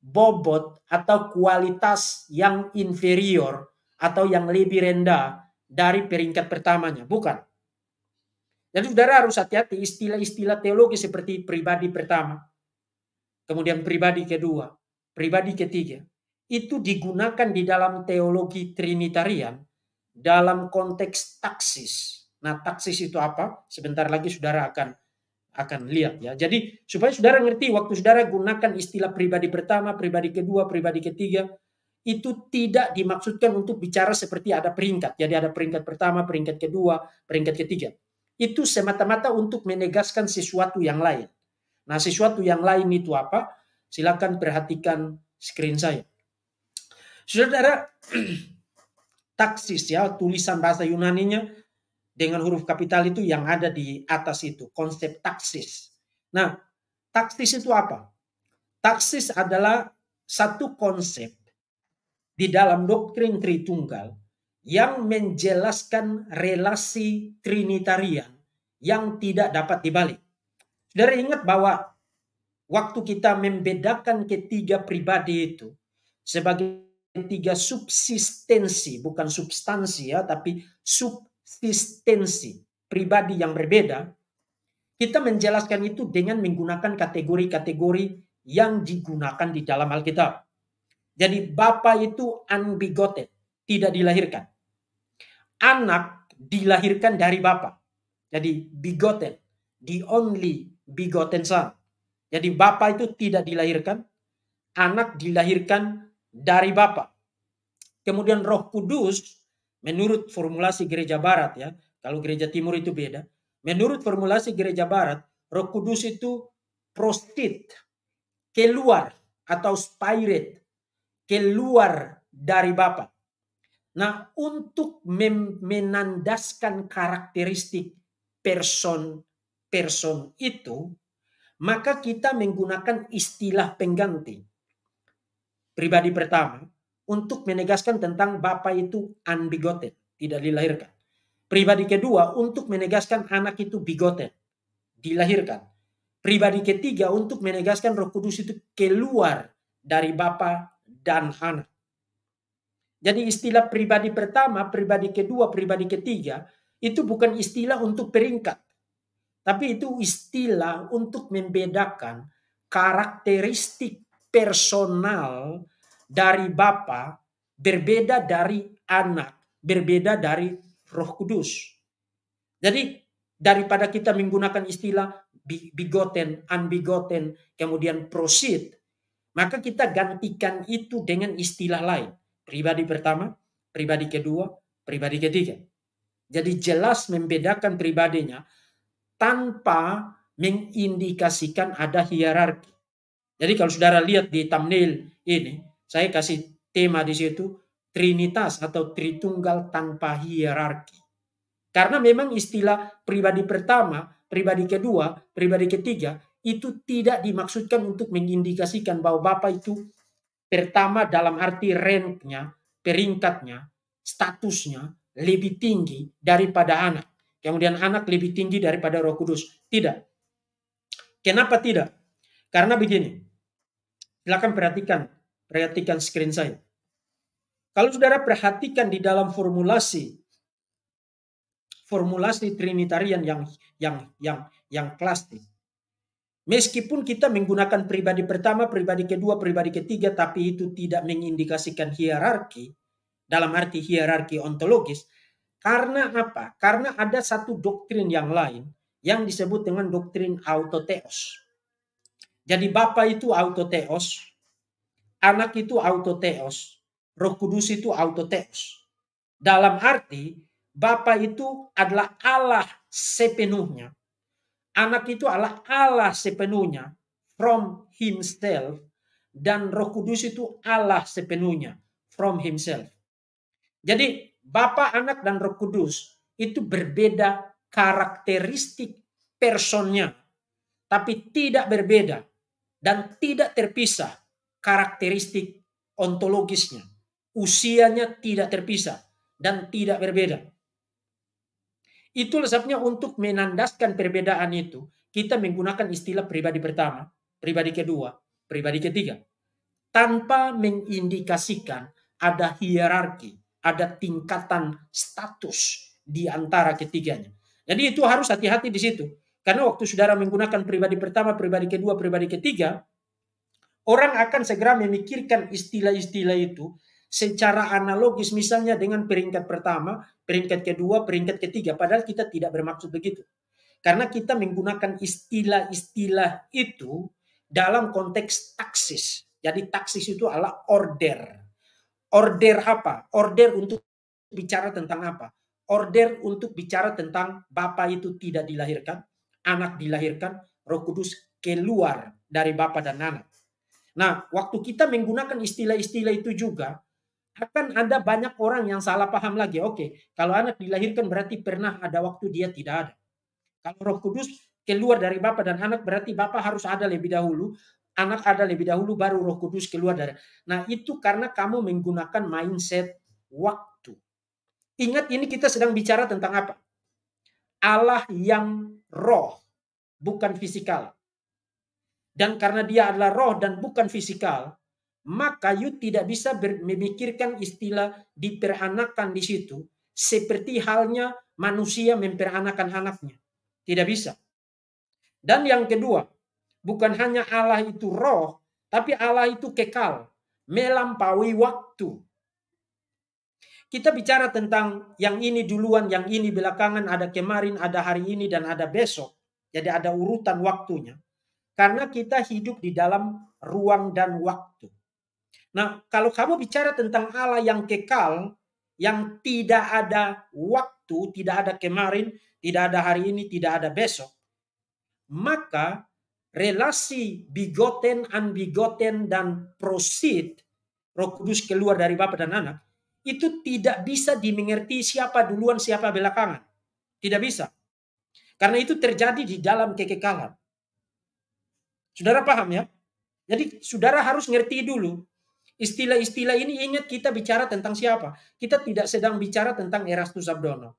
bobot atau kualitas yang inferior atau yang lebih rendah dari peringkat pertamanya, bukan. Jadi saudara harus hati-hati istilah-istilah teologi seperti pribadi pertama, kemudian pribadi kedua, pribadi ketiga. Itu digunakan di dalam teologi Trinitarian dalam konteks taksis. Nah taksis itu apa? Sebentar lagi saudara akan akan lihat ya. Jadi supaya saudara ngerti waktu saudara gunakan istilah pribadi pertama, pribadi kedua, pribadi ketiga, itu tidak dimaksudkan untuk bicara seperti ada peringkat. Jadi ada peringkat pertama, peringkat kedua, peringkat ketiga itu semata-mata untuk menegaskan sesuatu yang lain. Nah, sesuatu yang lain itu apa? Silakan perhatikan screen saya. Saudara, taksis ya, tulisan bahasa Yunaninya dengan huruf kapital itu yang ada di atas itu, konsep taksis. Nah, taksis itu apa? Taksis adalah satu konsep di dalam doktrin Tritunggal yang menjelaskan relasi trinitarian yang tidak dapat dibalik. Dari ingat bahwa waktu kita membedakan ketiga pribadi itu sebagai tiga subsistensi, bukan substansi ya, tapi subsistensi pribadi yang berbeda, kita menjelaskan itu dengan menggunakan kategori-kategori yang digunakan di dalam Alkitab. Jadi Bapa itu unbegotten, tidak dilahirkan anak dilahirkan dari bapa. Jadi begotten, the only begotten son. Jadi bapa itu tidak dilahirkan, anak dilahirkan dari bapa. Kemudian Roh Kudus menurut formulasi gereja barat ya, kalau gereja timur itu beda. Menurut formulasi gereja barat, Roh Kudus itu prostit, keluar atau spirit, keluar dari bapak. Nah, untuk menandaskan karakteristik person person itu, maka kita menggunakan istilah pengganti. Pribadi pertama untuk menegaskan tentang bapak itu unbegotten, tidak dilahirkan. Pribadi kedua untuk menegaskan anak itu bigotten, dilahirkan. Pribadi ketiga untuk menegaskan Roh Kudus itu keluar dari bapak dan anak. Jadi istilah pribadi pertama, pribadi kedua, pribadi ketiga itu bukan istilah untuk peringkat. Tapi itu istilah untuk membedakan karakteristik personal dari Bapa berbeda dari anak, berbeda dari Roh Kudus. Jadi daripada kita menggunakan istilah bigoten, unbigoten, kemudian proceed, maka kita gantikan itu dengan istilah lain pribadi pertama, pribadi kedua, pribadi ketiga. Jadi jelas membedakan pribadinya tanpa mengindikasikan ada hierarki. Jadi kalau saudara lihat di thumbnail ini, saya kasih tema di situ Trinitas atau Tritunggal tanpa hierarki. Karena memang istilah pribadi pertama, pribadi kedua, pribadi ketiga itu tidak dimaksudkan untuk mengindikasikan bahwa Bapak itu Pertama dalam arti ranknya, peringkatnya, statusnya lebih tinggi daripada anak. Kemudian anak lebih tinggi daripada Roh Kudus. Tidak. Kenapa tidak? Karena begini. Silahkan perhatikan, perhatikan screen saya. Kalau saudara perhatikan di dalam formulasi formulasi trinitarian yang yang yang yang klasik Meskipun kita menggunakan pribadi pertama, pribadi kedua, pribadi ketiga, tapi itu tidak mengindikasikan hierarki, dalam arti hierarki ontologis. Karena apa? Karena ada satu doktrin yang lain yang disebut dengan doktrin autoteos. Jadi Bapa itu autoteos, anak itu autoteos, roh kudus itu autoteos. Dalam arti Bapa itu adalah Allah sepenuhnya Anak itu adalah Allah sepenuhnya, from himself, dan Roh Kudus itu Allah sepenuhnya, from himself. Jadi Bapa, Anak, dan Roh Kudus itu berbeda karakteristik personnya, tapi tidak berbeda dan tidak terpisah karakteristik ontologisnya. Usianya tidak terpisah dan tidak berbeda. Itu sebabnya untuk menandaskan perbedaan itu, kita menggunakan istilah pribadi pertama, pribadi kedua, pribadi ketiga. Tanpa mengindikasikan ada hierarki, ada tingkatan status di antara ketiganya. Jadi itu harus hati-hati di situ. Karena waktu saudara menggunakan pribadi pertama, pribadi kedua, pribadi ketiga, orang akan segera memikirkan istilah-istilah itu secara analogis misalnya dengan peringkat pertama, peringkat kedua, peringkat ketiga. Padahal kita tidak bermaksud begitu. Karena kita menggunakan istilah-istilah itu dalam konteks taksis. Jadi taksis itu adalah order. Order apa? Order untuk bicara tentang apa? Order untuk bicara tentang Bapak itu tidak dilahirkan, anak dilahirkan, roh kudus keluar dari Bapak dan anak. Nah, waktu kita menggunakan istilah-istilah itu juga, akan ada banyak orang yang salah paham lagi. Oke, kalau anak dilahirkan berarti pernah ada waktu dia tidak ada. Kalau Roh Kudus keluar dari Bapak dan anak berarti Bapak harus ada lebih dahulu, anak ada lebih dahulu baru Roh Kudus keluar dari. Nah, itu karena kamu menggunakan mindset waktu. Ingat ini kita sedang bicara tentang apa? Allah yang roh, bukan fisikal. Dan karena dia adalah roh dan bukan fisikal, maka you tidak bisa memikirkan istilah diperanakan di situ seperti halnya manusia memperanakan anaknya. Tidak bisa. Dan yang kedua, bukan hanya Allah itu roh, tapi Allah itu kekal, melampaui waktu. Kita bicara tentang yang ini duluan, yang ini belakangan, ada kemarin, ada hari ini, dan ada besok. Jadi ada urutan waktunya. Karena kita hidup di dalam ruang dan waktu. Nah, kalau kamu bicara tentang Allah yang kekal, yang tidak ada waktu, tidak ada kemarin, tidak ada hari ini, tidak ada besok, maka relasi bigoten, unbigoten, dan proceed, roh kudus keluar dari Bapak dan Anak, itu tidak bisa dimengerti siapa duluan, siapa belakangan. Tidak bisa. Karena itu terjadi di dalam kekekalan. Saudara paham ya? Jadi saudara harus ngerti dulu Istilah-istilah ini ingat kita bicara tentang siapa? Kita tidak sedang bicara tentang Erastus Abdono.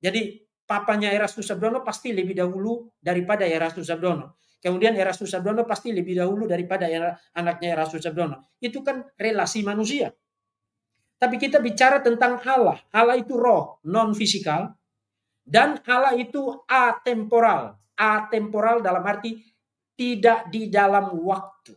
Jadi papanya Erastus Abdono pasti lebih dahulu daripada Erastus Abdono. Kemudian Erastus Abdono pasti lebih dahulu daripada anaknya Erastus Abdono. Itu kan relasi manusia. Tapi kita bicara tentang Allah. Allah itu roh, non fisikal. Dan Allah itu atemporal. Atemporal dalam arti tidak di dalam waktu.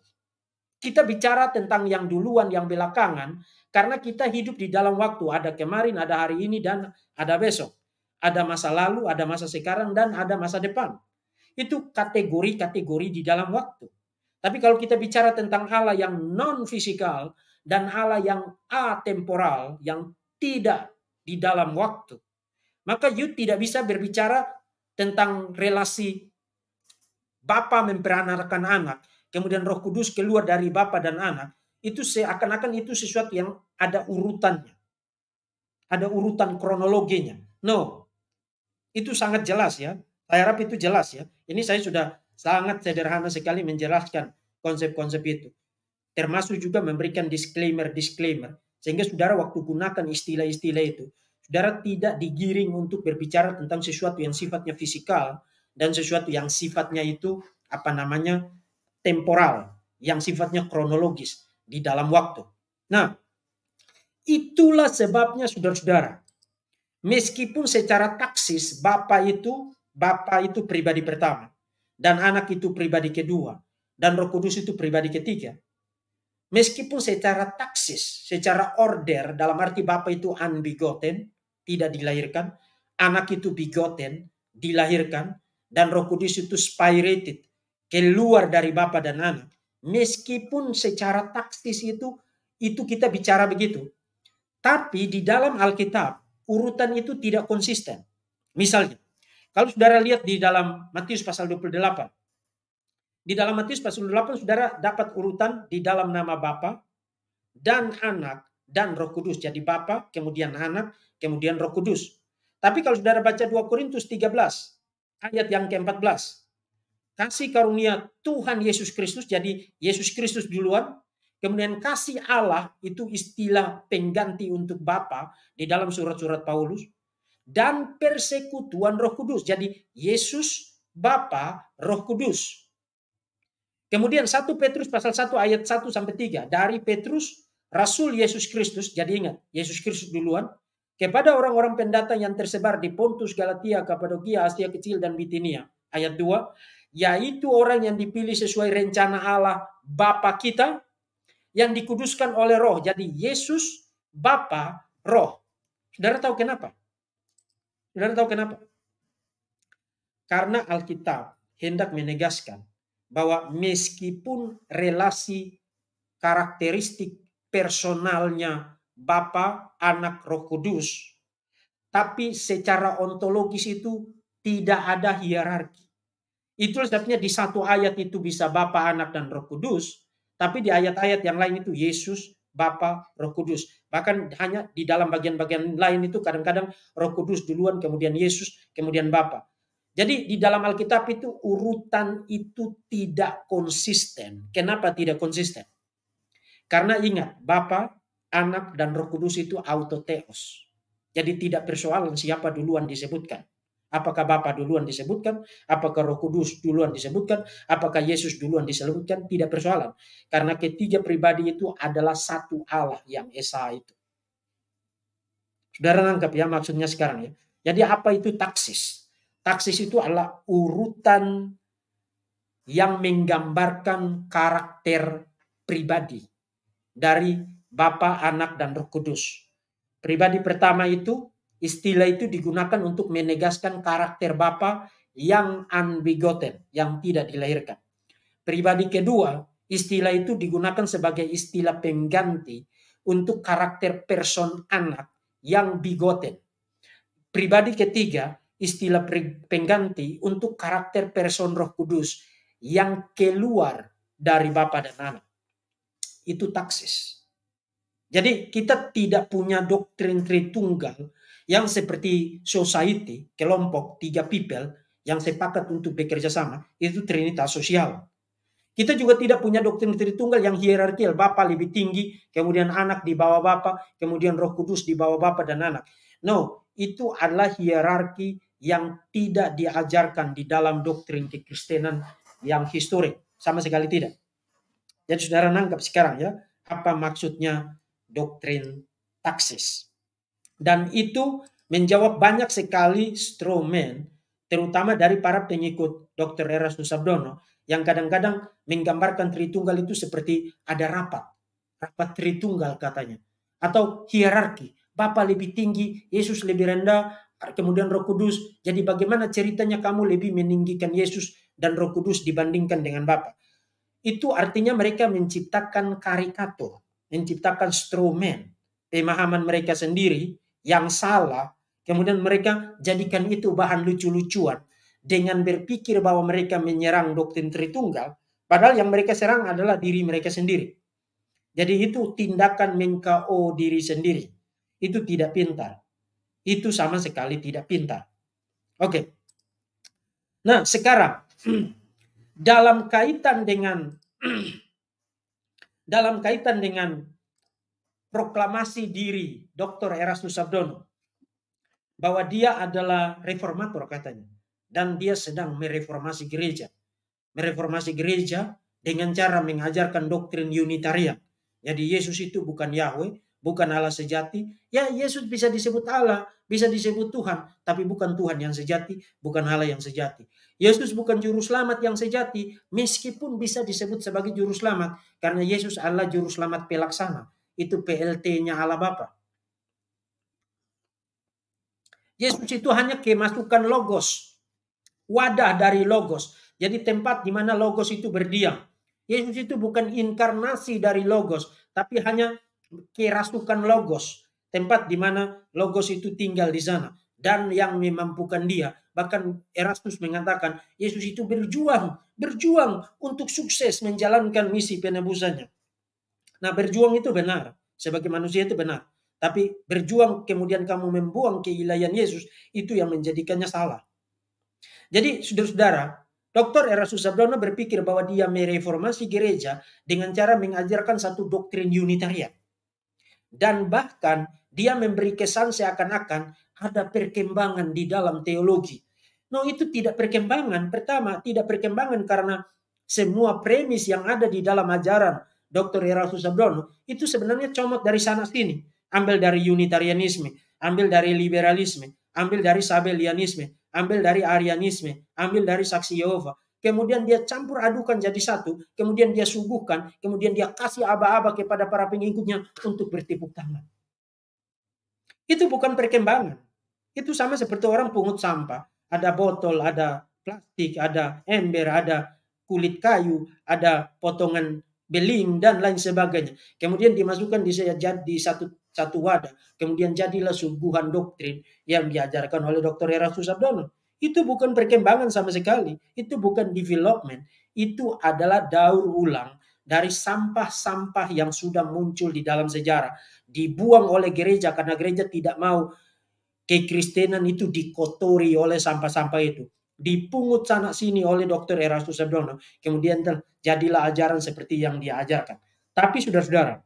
Kita bicara tentang yang duluan, yang belakangan, karena kita hidup di dalam waktu. Ada kemarin, ada hari ini, dan ada besok. Ada masa lalu, ada masa sekarang, dan ada masa depan. Itu kategori-kategori di dalam waktu. Tapi kalau kita bicara tentang Allah yang non-fisikal dan Allah yang atemporal, yang tidak di dalam waktu, maka you tidak bisa berbicara tentang relasi Bapak memperanakan anak kemudian Roh Kudus keluar dari Bapa dan Anak, itu seakan-akan itu sesuatu yang ada urutannya. Ada urutan kronologinya. No. Itu sangat jelas ya. Saya harap itu jelas ya. Ini saya sudah sangat sederhana sekali menjelaskan konsep-konsep itu. Termasuk juga memberikan disclaimer-disclaimer. Sehingga saudara waktu gunakan istilah-istilah itu, saudara tidak digiring untuk berbicara tentang sesuatu yang sifatnya fisikal dan sesuatu yang sifatnya itu apa namanya temporal yang sifatnya kronologis di dalam waktu. Nah, itulah sebabnya saudara-saudara. Meskipun secara taksis bapak itu bapak itu pribadi pertama dan anak itu pribadi kedua dan Roh Kudus itu pribadi ketiga. Meskipun secara taksis, secara order dalam arti bapak itu unbegotten, tidak dilahirkan, anak itu begotten, dilahirkan dan Roh Kudus itu spirated, keluar dari Bapa dan Anak. Meskipun secara taktis itu itu kita bicara begitu. Tapi di dalam Alkitab urutan itu tidak konsisten. Misalnya, kalau saudara lihat di dalam Matius pasal 28. Di dalam Matius pasal 28 saudara dapat urutan di dalam nama Bapa dan Anak dan Roh Kudus. Jadi Bapa, kemudian Anak, kemudian Roh Kudus. Tapi kalau saudara baca 2 Korintus 13 ayat yang ke-14, kasih karunia Tuhan Yesus Kristus jadi Yesus Kristus duluan kemudian kasih Allah itu istilah pengganti untuk Bapa di dalam surat-surat Paulus dan persekutuan Roh Kudus jadi Yesus Bapa Roh Kudus kemudian 1 Petrus pasal 1 ayat 1 sampai 3 dari Petrus Rasul Yesus Kristus jadi ingat Yesus Kristus duluan kepada orang-orang pendatang yang tersebar di Pontus, Galatia, Kapadokia, Asia Kecil, dan Bitinia. Ayat 2, yaitu orang yang dipilih sesuai rencana Allah Bapa kita yang dikuduskan oleh Roh. Jadi Yesus Bapa Roh. Saudara tahu kenapa? Saudara tahu kenapa? Karena Alkitab hendak menegaskan bahwa meskipun relasi karakteristik personalnya Bapa, Anak, Roh Kudus, tapi secara ontologis itu tidak ada hierarki. Itu sebabnya di satu ayat itu bisa Bapa, Anak, dan Roh Kudus. Tapi di ayat-ayat yang lain itu Yesus, Bapa, Roh Kudus. Bahkan hanya di dalam bagian-bagian lain itu kadang-kadang Roh Kudus duluan, kemudian Yesus, kemudian Bapa. Jadi di dalam Alkitab itu urutan itu tidak konsisten. Kenapa tidak konsisten? Karena ingat, Bapa, Anak, dan Roh Kudus itu autoteos. Jadi tidak persoalan siapa duluan disebutkan. Apakah Bapa duluan disebutkan? Apakah Roh Kudus duluan disebutkan? Apakah Yesus duluan disebutkan? Tidak persoalan. Karena ketiga pribadi itu adalah satu Allah yang Esa itu. Saudara nangkap ya maksudnya sekarang ya. Jadi apa itu taksis? Taksis itu adalah urutan yang menggambarkan karakter pribadi dari Bapa, Anak, dan Roh Kudus. Pribadi pertama itu Istilah itu digunakan untuk menegaskan karakter Bapa yang unbegotten, yang tidak dilahirkan. Pribadi kedua, istilah itu digunakan sebagai istilah pengganti untuk karakter person anak yang bigoten. Pribadi ketiga, istilah pengganti untuk karakter person Roh Kudus yang keluar dari Bapa dan Anak. Itu taksis. Jadi kita tidak punya doktrin Tritunggal yang seperti society, kelompok, tiga people yang sepakat untuk bekerja sama, itu trinitas sosial. Kita juga tidak punya doktrin Tritunggal yang hierarkial Bapak lebih tinggi, kemudian anak di bawah Bapak, kemudian Roh Kudus di bawah Bapak dan anak. No, itu adalah hierarki yang tidak diajarkan di dalam doktrin kekristenan yang historik, sama sekali tidak. Jadi saudara nangkap sekarang ya, apa maksudnya doktrin taksis. Dan itu menjawab banyak sekali strawman, terutama dari para pengikut Dr. Erasmus Sabdono yang kadang-kadang menggambarkan Tritunggal itu seperti ada rapat, rapat Tritunggal katanya. Atau hierarki, Bapak lebih tinggi, Yesus lebih rendah, kemudian Roh Kudus. Jadi bagaimana ceritanya kamu lebih meninggikan Yesus dan Roh Kudus dibandingkan dengan Bapak. Itu artinya mereka menciptakan karikatur, menciptakan strawman, pemahaman mereka sendiri yang salah, kemudian mereka jadikan itu bahan lucu-lucuan dengan berpikir bahwa mereka menyerang doktrin Tritunggal, padahal yang mereka serang adalah diri mereka sendiri. Jadi itu tindakan mengko diri sendiri. Itu tidak pintar. Itu sama sekali tidak pintar. Oke. Okay. Nah, sekarang dalam kaitan dengan dalam kaitan dengan proklamasi diri Dr. Erasmus Sabdono bahwa dia adalah reformator katanya dan dia sedang mereformasi gereja. Mereformasi gereja dengan cara mengajarkan doktrin Unitarian. Jadi Yesus itu bukan Yahweh, bukan Allah sejati. Ya Yesus bisa disebut Allah, bisa disebut Tuhan, tapi bukan Tuhan yang sejati, bukan Allah yang sejati. Yesus bukan juru selamat yang sejati, meskipun bisa disebut sebagai juru selamat, karena Yesus adalah juru selamat pelaksana itu PLT-nya Allah Bapa. Yesus itu hanya kemasukan logos, wadah dari logos. Jadi tempat di mana logos itu berdiam. Yesus itu bukan inkarnasi dari logos, tapi hanya kerasukan logos, tempat di mana logos itu tinggal di sana dan yang memampukan dia. Bahkan Erasmus mengatakan Yesus itu berjuang, berjuang untuk sukses menjalankan misi penebusannya. Nah, berjuang itu benar. Sebagai manusia itu benar. Tapi berjuang kemudian kamu membuang keilahian Yesus, itu yang menjadikannya salah. Jadi, saudara-saudara, Dr. Erasmus Sabdono berpikir bahwa dia mereformasi gereja dengan cara mengajarkan satu doktrin Unitarian. Dan bahkan dia memberi kesan seakan-akan ada perkembangan di dalam teologi. No, itu tidak perkembangan. Pertama, tidak perkembangan karena semua premis yang ada di dalam ajaran Dr. Erasmus Sabdono, itu sebenarnya comot dari sana sini. Ambil dari Unitarianisme, ambil dari liberalisme, ambil dari Sabelianisme, ambil dari Arianisme, ambil dari Saksi Yehova. Kemudian dia campur adukan jadi satu, kemudian dia suguhkan, kemudian dia kasih aba-aba kepada para pengikutnya untuk bertepuk tangan. Itu bukan perkembangan. Itu sama seperti orang pungut sampah. Ada botol, ada plastik, ada ember, ada kulit kayu, ada potongan beling dan lain sebagainya. Kemudian dimasukkan di jadi satu satu wadah. Kemudian jadilah subuhan doktrin yang diajarkan oleh Dr. Erasmus Abdono. Itu bukan perkembangan sama sekali. Itu bukan development. Itu adalah daur ulang dari sampah-sampah yang sudah muncul di dalam sejarah. Dibuang oleh gereja karena gereja tidak mau kekristenan itu dikotori oleh sampah-sampah itu dipungut sana sini oleh Dr. Erastus Abdono, kemudian jadilah ajaran seperti yang dia ajarkan. Tapi saudara-saudara,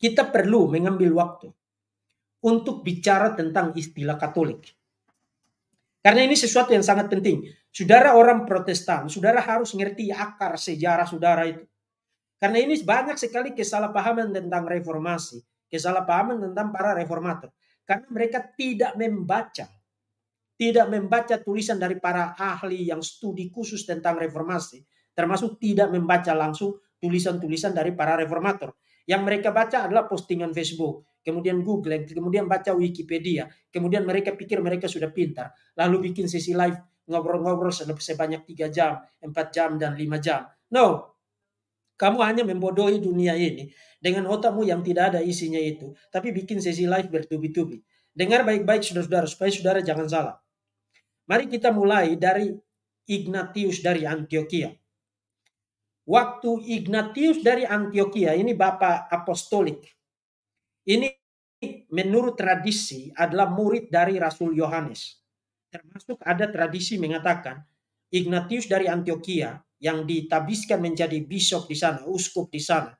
kita perlu mengambil waktu untuk bicara tentang istilah Katolik. Karena ini sesuatu yang sangat penting. Saudara orang Protestan, saudara harus ngerti akar sejarah saudara itu. Karena ini banyak sekali kesalahpahaman tentang reformasi, kesalahpahaman tentang para reformator. Karena mereka tidak membaca tidak membaca tulisan dari para ahli yang studi khusus tentang reformasi, termasuk tidak membaca langsung tulisan-tulisan dari para reformator. Yang mereka baca adalah postingan Facebook, kemudian Google, kemudian baca Wikipedia, kemudian mereka pikir mereka sudah pintar, lalu bikin sesi live ngobrol-ngobrol sebanyak tiga jam, empat jam, dan lima jam. No, kamu hanya membodohi dunia ini dengan otakmu yang tidak ada isinya itu, tapi bikin sesi live bertubi-tubi. Dengar baik-baik saudara-saudara, supaya saudara jangan salah. Mari kita mulai dari Ignatius dari Antioquia. Waktu Ignatius dari Antioquia, ini bapak apostolik. Ini menurut tradisi adalah murid dari Rasul Yohanes. Termasuk ada tradisi mengatakan Ignatius dari Antioquia yang ditabiskan menjadi bishop di sana, uskup di sana.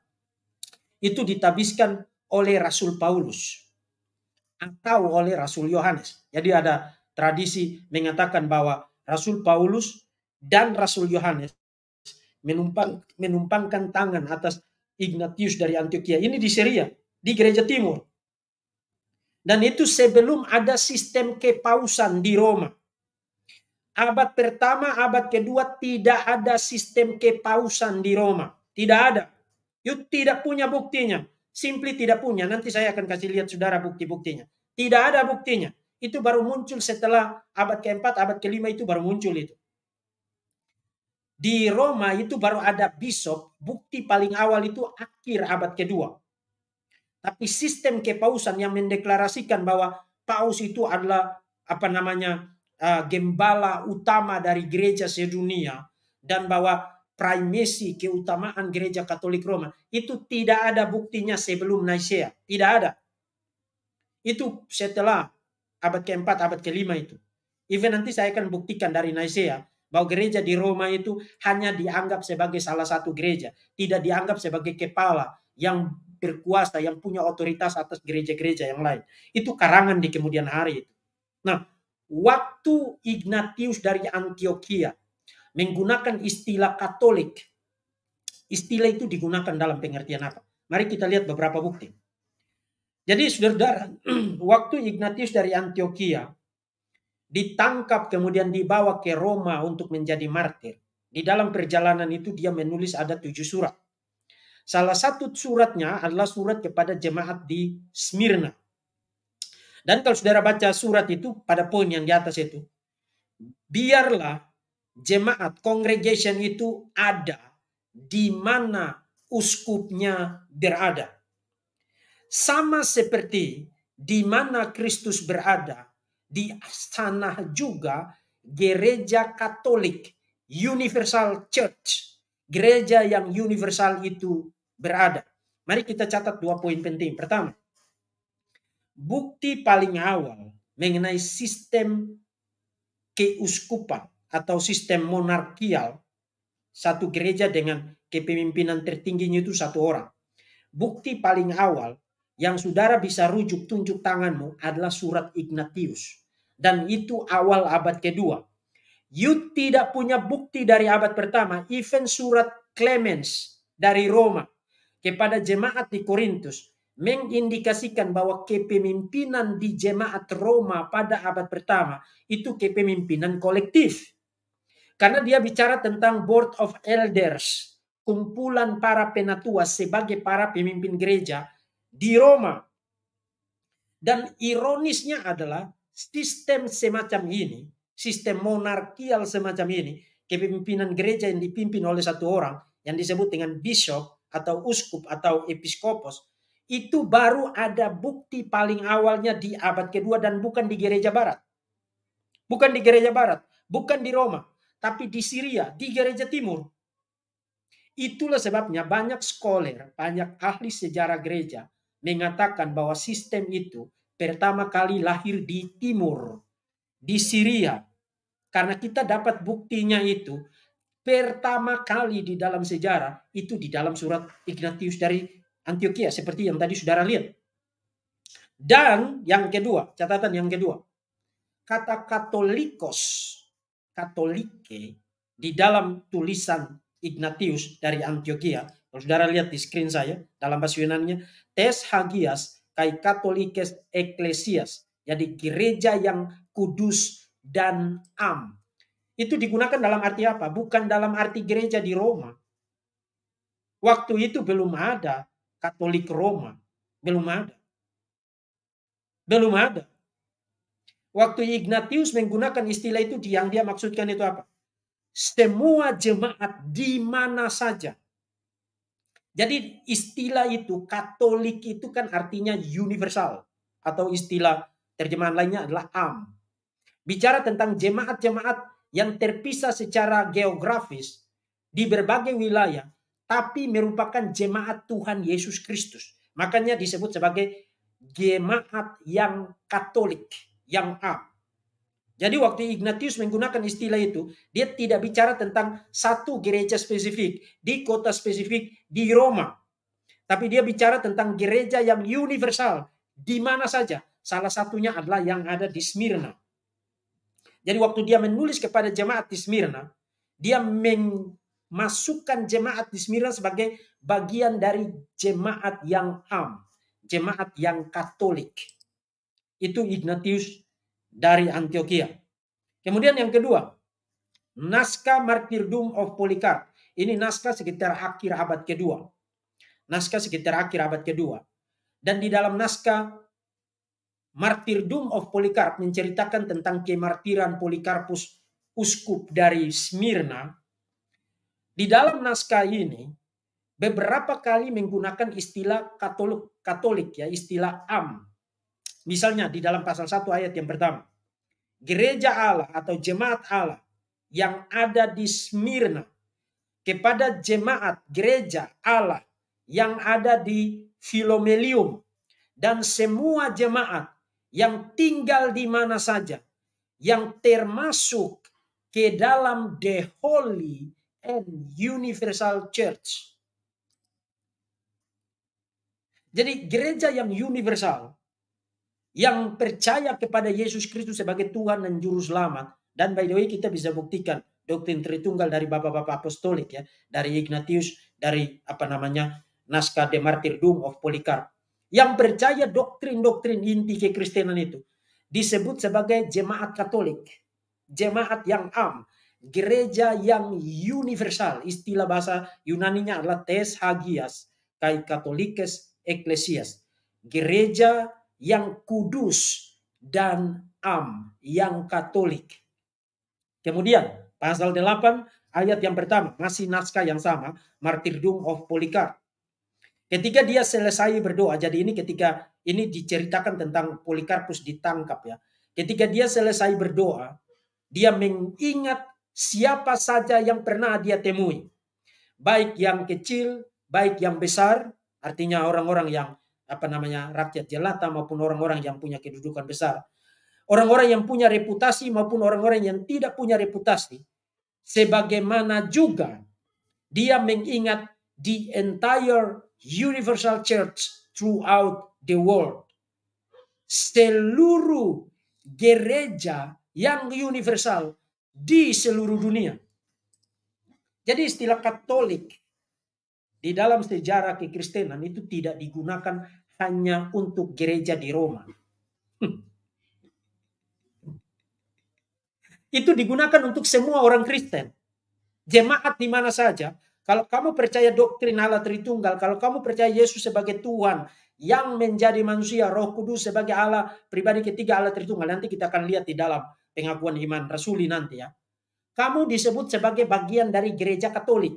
Itu ditabiskan oleh Rasul Paulus atau oleh Rasul Yohanes. Jadi ada tradisi mengatakan bahwa Rasul Paulus dan Rasul Yohanes menumpang, menumpangkan tangan atas Ignatius dari Antioquia. Ini di Syria, di gereja timur. Dan itu sebelum ada sistem kepausan di Roma. Abad pertama, abad kedua tidak ada sistem kepausan di Roma. Tidak ada. You tidak punya buktinya. Simply tidak punya. Nanti saya akan kasih lihat saudara bukti-buktinya. Tidak ada buktinya itu baru muncul setelah abad keempat, abad kelima itu baru muncul itu. Di Roma itu baru ada Bisop bukti paling awal itu akhir abad kedua. Tapi sistem kepausan yang mendeklarasikan bahwa paus itu adalah apa namanya eh, gembala utama dari gereja sedunia dan bahwa primasi keutamaan gereja Katolik Roma itu tidak ada buktinya sebelum Nicea, tidak ada. Itu setelah abad keempat, abad ke kelima itu. Even nanti saya akan buktikan dari Nicea bahwa gereja di Roma itu hanya dianggap sebagai salah satu gereja, tidak dianggap sebagai kepala yang berkuasa, yang punya otoritas atas gereja-gereja yang lain. Itu karangan di kemudian hari itu. Nah, waktu Ignatius dari Antioquia menggunakan istilah Katolik, istilah itu digunakan dalam pengertian apa? Mari kita lihat beberapa bukti. Jadi saudara, saudara waktu Ignatius dari Antioquia ditangkap kemudian dibawa ke Roma untuk menjadi martir. Di dalam perjalanan itu dia menulis ada tujuh surat. Salah satu suratnya adalah surat kepada jemaat di Smyrna. Dan kalau saudara baca surat itu pada poin yang di atas itu, biarlah jemaat congregation itu ada di mana uskupnya berada sama seperti di mana Kristus berada, di sana juga gereja Katolik Universal Church, gereja yang universal itu berada. Mari kita catat dua poin penting. Pertama, bukti paling awal mengenai sistem keuskupan atau sistem monarkial satu gereja dengan kepemimpinan tertingginya itu satu orang. Bukti paling awal yang saudara bisa rujuk tunjuk tanganmu adalah surat Ignatius. Dan itu awal abad kedua. You tidak punya bukti dari abad pertama, even surat Clemens dari Roma kepada jemaat di Korintus mengindikasikan bahwa kepemimpinan di jemaat Roma pada abad pertama itu kepemimpinan kolektif. Karena dia bicara tentang board of elders, kumpulan para penatua sebagai para pemimpin gereja di Roma. Dan ironisnya adalah sistem semacam ini, sistem monarkial semacam ini, kepemimpinan gereja yang dipimpin oleh satu orang yang disebut dengan bishop atau uskup atau episkopos, itu baru ada bukti paling awalnya di abad kedua dan bukan di gereja barat. Bukan di gereja barat, bukan di Roma, tapi di Syria, di gereja timur. Itulah sebabnya banyak scholar, banyak ahli sejarah gereja mengatakan bahwa sistem itu pertama kali lahir di timur, di Syria. Karena kita dapat buktinya itu pertama kali di dalam sejarah itu di dalam surat Ignatius dari Antioquia seperti yang tadi saudara lihat. Dan yang kedua, catatan yang kedua. Kata katolikos, katolike di dalam tulisan Ignatius dari Antioquia kalau saudara lihat di screen saya, dalam bahasa Yunani-nya, tes hagias kai katolikes eklesias, jadi gereja yang kudus dan am. Itu digunakan dalam arti apa? Bukan dalam arti gereja di Roma. Waktu itu belum ada Katolik Roma. Belum ada. Belum ada. Waktu Ignatius menggunakan istilah itu, yang dia maksudkan itu apa? Semua jemaat di mana saja jadi istilah itu Katolik itu kan artinya universal atau istilah terjemahan lainnya adalah am. Bicara tentang jemaat-jemaat yang terpisah secara geografis di berbagai wilayah tapi merupakan jemaat Tuhan Yesus Kristus. Makanya disebut sebagai jemaat yang Katolik, yang am. Jadi waktu Ignatius menggunakan istilah itu, dia tidak bicara tentang satu gereja spesifik di kota spesifik di Roma. Tapi dia bicara tentang gereja yang universal di mana saja. Salah satunya adalah yang ada di Smyrna. Jadi waktu dia menulis kepada jemaat di Smyrna, dia memasukkan jemaat di Smyrna sebagai bagian dari jemaat yang am, jemaat yang Katolik. Itu Ignatius dari Antioquia. Kemudian yang kedua, naskah Martyrdom of Polycarp. Ini naskah sekitar akhir abad kedua. Naskah sekitar akhir abad kedua. Dan di dalam naskah Martyrdom of Polycarp menceritakan tentang kemartiran Polycarpus uskup dari Smyrna. Di dalam naskah ini beberapa kali menggunakan istilah Katolik, Katolik ya, istilah am Misalnya di dalam pasal 1 ayat yang pertama. Gereja Allah atau jemaat Allah yang ada di Smyrna kepada jemaat gereja Allah yang ada di Filomelium dan semua jemaat yang tinggal di mana saja yang termasuk ke dalam the holy and universal church. Jadi gereja yang universal yang percaya kepada Yesus Kristus sebagai Tuhan dan Juru Selamat. Dan by the way kita bisa buktikan doktrin Tritunggal dari bapak-bapak apostolik ya, dari Ignatius, dari apa namanya naskah De Martyrdom of Polycarp. Yang percaya doktrin-doktrin inti kekristenan itu disebut sebagai jemaat Katolik, jemaat yang am, gereja yang universal. Istilah bahasa Yunaninya adalah tes hagias, kai katolikes eklesias. Gereja yang kudus dan am yang katolik. Kemudian pasal 8 ayat yang pertama masih naskah yang sama martyrdom of Polycarp. Ketika dia selesai berdoa, jadi ini ketika ini diceritakan tentang Polikarpus ditangkap ya. Ketika dia selesai berdoa, dia mengingat siapa saja yang pernah dia temui. Baik yang kecil, baik yang besar, artinya orang-orang yang apa namanya rakyat jelata maupun orang-orang yang punya kedudukan besar. Orang-orang yang punya reputasi maupun orang-orang yang tidak punya reputasi. Sebagaimana juga dia mengingat the entire universal church throughout the world. Seluruh gereja yang universal di seluruh dunia. Jadi istilah Katolik di dalam sejarah kekristenan itu tidak digunakan hanya untuk gereja di Roma. Itu digunakan untuk semua orang Kristen. Jemaat di mana saja. Kalau kamu percaya doktrin Allah Tritunggal, kalau kamu percaya Yesus sebagai Tuhan yang menjadi manusia, Roh Kudus sebagai Allah pribadi ketiga Allah Tritunggal, nanti kita akan lihat di dalam pengakuan iman rasuli nanti ya. Kamu disebut sebagai bagian dari gereja Katolik.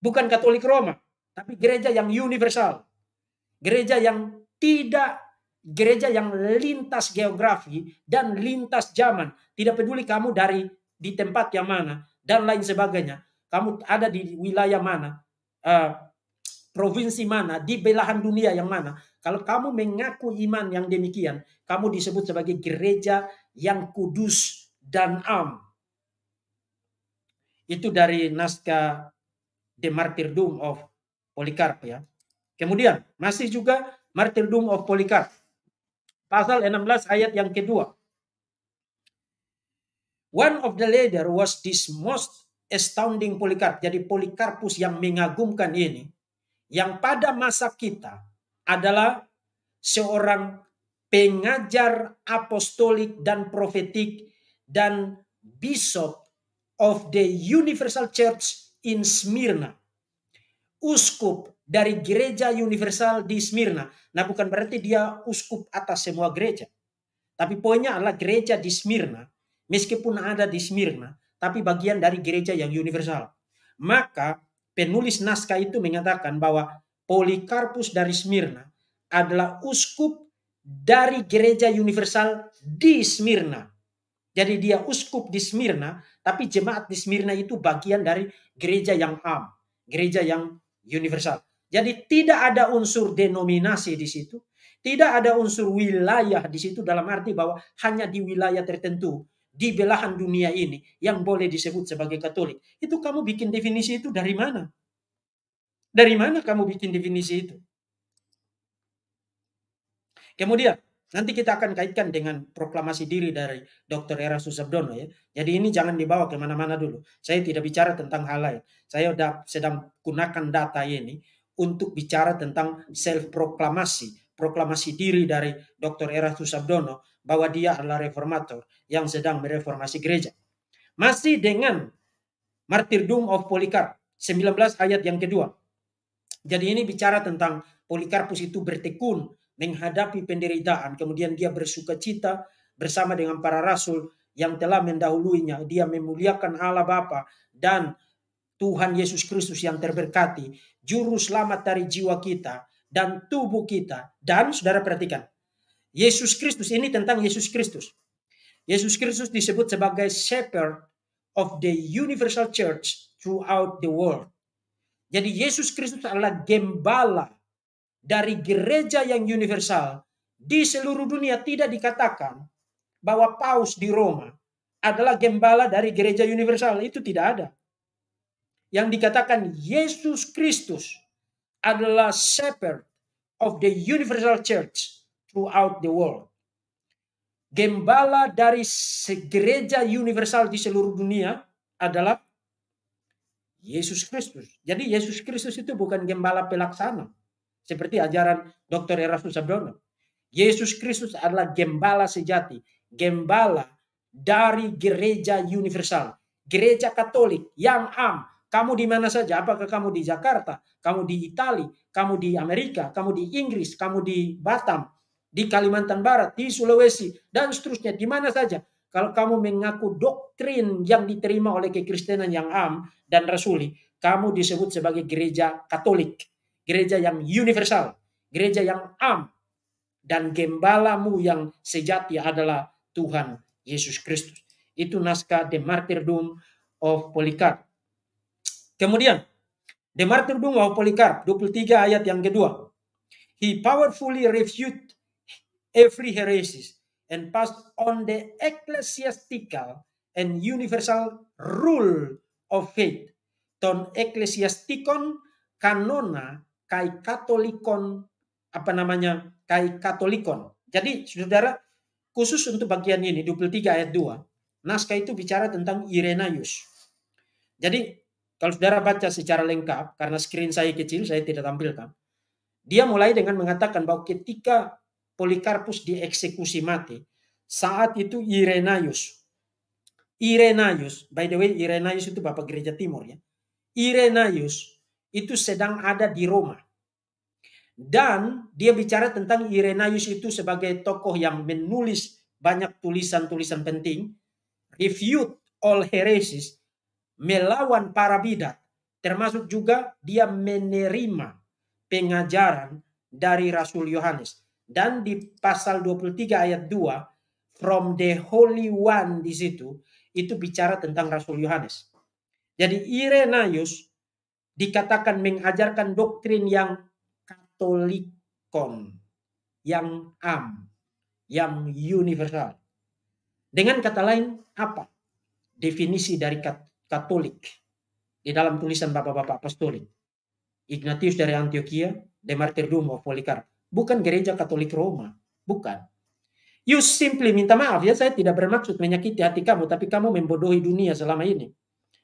Bukan Katolik Roma, tapi gereja yang universal gereja yang tidak gereja yang lintas geografi dan lintas zaman. Tidak peduli kamu dari di tempat yang mana dan lain sebagainya. Kamu ada di wilayah mana, uh, provinsi mana, di belahan dunia yang mana. Kalau kamu mengaku iman yang demikian, kamu disebut sebagai gereja yang kudus dan am. Itu dari naskah The Martyrdom of Polycarp ya. Kemudian masih juga martyrdom of Polycarp. Pasal 16 ayat yang kedua. One of the leader was this most astounding Polycarp. Jadi Polycarpus yang mengagumkan ini. Yang pada masa kita adalah seorang pengajar apostolik dan profetik dan bishop of the Universal Church in Smyrna. Uskup dari gereja universal di Smyrna. Nah, bukan berarti dia uskup atas semua gereja. Tapi poinnya adalah gereja di Smyrna, meskipun ada di Smyrna, tapi bagian dari gereja yang universal. Maka penulis naskah itu menyatakan bahwa Polikarpus dari Smyrna adalah uskup dari gereja universal di Smyrna. Jadi dia uskup di Smyrna, tapi jemaat di Smyrna itu bagian dari gereja yang am, gereja yang universal. Jadi tidak ada unsur denominasi di situ, tidak ada unsur wilayah di situ dalam arti bahwa hanya di wilayah tertentu di belahan dunia ini yang boleh disebut sebagai Katolik. Itu kamu bikin definisi itu dari mana? Dari mana kamu bikin definisi itu? Kemudian nanti kita akan kaitkan dengan proklamasi diri dari Dr. Era Susabdono ya. Jadi ini jangan dibawa kemana-mana dulu. Saya tidak bicara tentang hal lain. Saya sudah sedang gunakan data ini untuk bicara tentang self proklamasi, proklamasi diri dari Dr. Erastus Abdono bahwa dia adalah reformator yang sedang mereformasi gereja. Masih dengan Martyrdom of Polycarp 19 ayat yang kedua. Jadi ini bicara tentang Polikarpus itu bertekun menghadapi penderitaan, kemudian dia bersuka cita bersama dengan para rasul yang telah mendahuluinya. Dia memuliakan Allah Bapa dan Tuhan Yesus Kristus yang terberkati, juru selamat dari jiwa kita dan tubuh kita. Dan saudara perhatikan, Yesus Kristus ini tentang Yesus Kristus. Yesus Kristus disebut sebagai shepherd of the universal church throughout the world. Jadi Yesus Kristus adalah gembala dari gereja yang universal di seluruh dunia tidak dikatakan bahwa Paus di Roma adalah gembala dari gereja universal itu tidak ada yang dikatakan Yesus Kristus adalah shepherd of the universal church throughout the world. Gembala dari gereja universal di seluruh dunia adalah Yesus Kristus. Jadi Yesus Kristus itu bukan gembala pelaksana seperti ajaran Dr. Erasmus Sabdono. Yesus Kristus adalah gembala sejati, gembala dari gereja universal, gereja Katolik yang am kamu di mana saja? Apakah kamu di Jakarta? Kamu di Itali? Kamu di Amerika? Kamu di Inggris? Kamu di Batam? Di Kalimantan Barat? Di Sulawesi? Dan seterusnya. Di mana saja? Kalau kamu mengaku doktrin yang diterima oleh kekristenan yang am dan rasuli, kamu disebut sebagai gereja katolik. Gereja yang universal. Gereja yang am. Dan gembalamu yang sejati adalah Tuhan Yesus Kristus. Itu naskah The Martyrdom of Polycarp Kemudian, Demarturdum wa Polikarp 23 ayat yang kedua. He powerfully refute every heresy and passed on the ecclesiastical and universal rule of faith ton ecclesiastikon kanona kai katolikon apa namanya kai katolikon jadi saudara khusus untuk bagian ini 23 ayat 2 naskah itu bicara tentang Irenaeus jadi kalau saudara baca secara lengkap, karena screen saya kecil, saya tidak tampilkan. Dia mulai dengan mengatakan bahwa ketika Polikarpus dieksekusi mati, saat itu Irenaeus, Irenaeus, by the way Irenaeus itu Bapak Gereja Timur ya, Irenaeus itu sedang ada di Roma. Dan dia bicara tentang Irenaeus itu sebagai tokoh yang menulis banyak tulisan-tulisan penting, Refute all heresies, melawan para bidat, termasuk juga dia menerima pengajaran dari Rasul Yohanes. Dan di pasal 23 ayat 2, from the Holy One di situ, itu bicara tentang Rasul Yohanes. Jadi Irenaeus dikatakan mengajarkan doktrin yang katolikon, yang am, yang universal. Dengan kata lain, apa definisi dari kata Katolik di dalam tulisan Bapak-bapak Apostolik. Ignatius dari Antioquia, Demartyrdom of Polycarp. Bukan gereja Katolik Roma, bukan. You simply minta maaf ya, saya tidak bermaksud menyakiti hati kamu, tapi kamu membodohi dunia selama ini.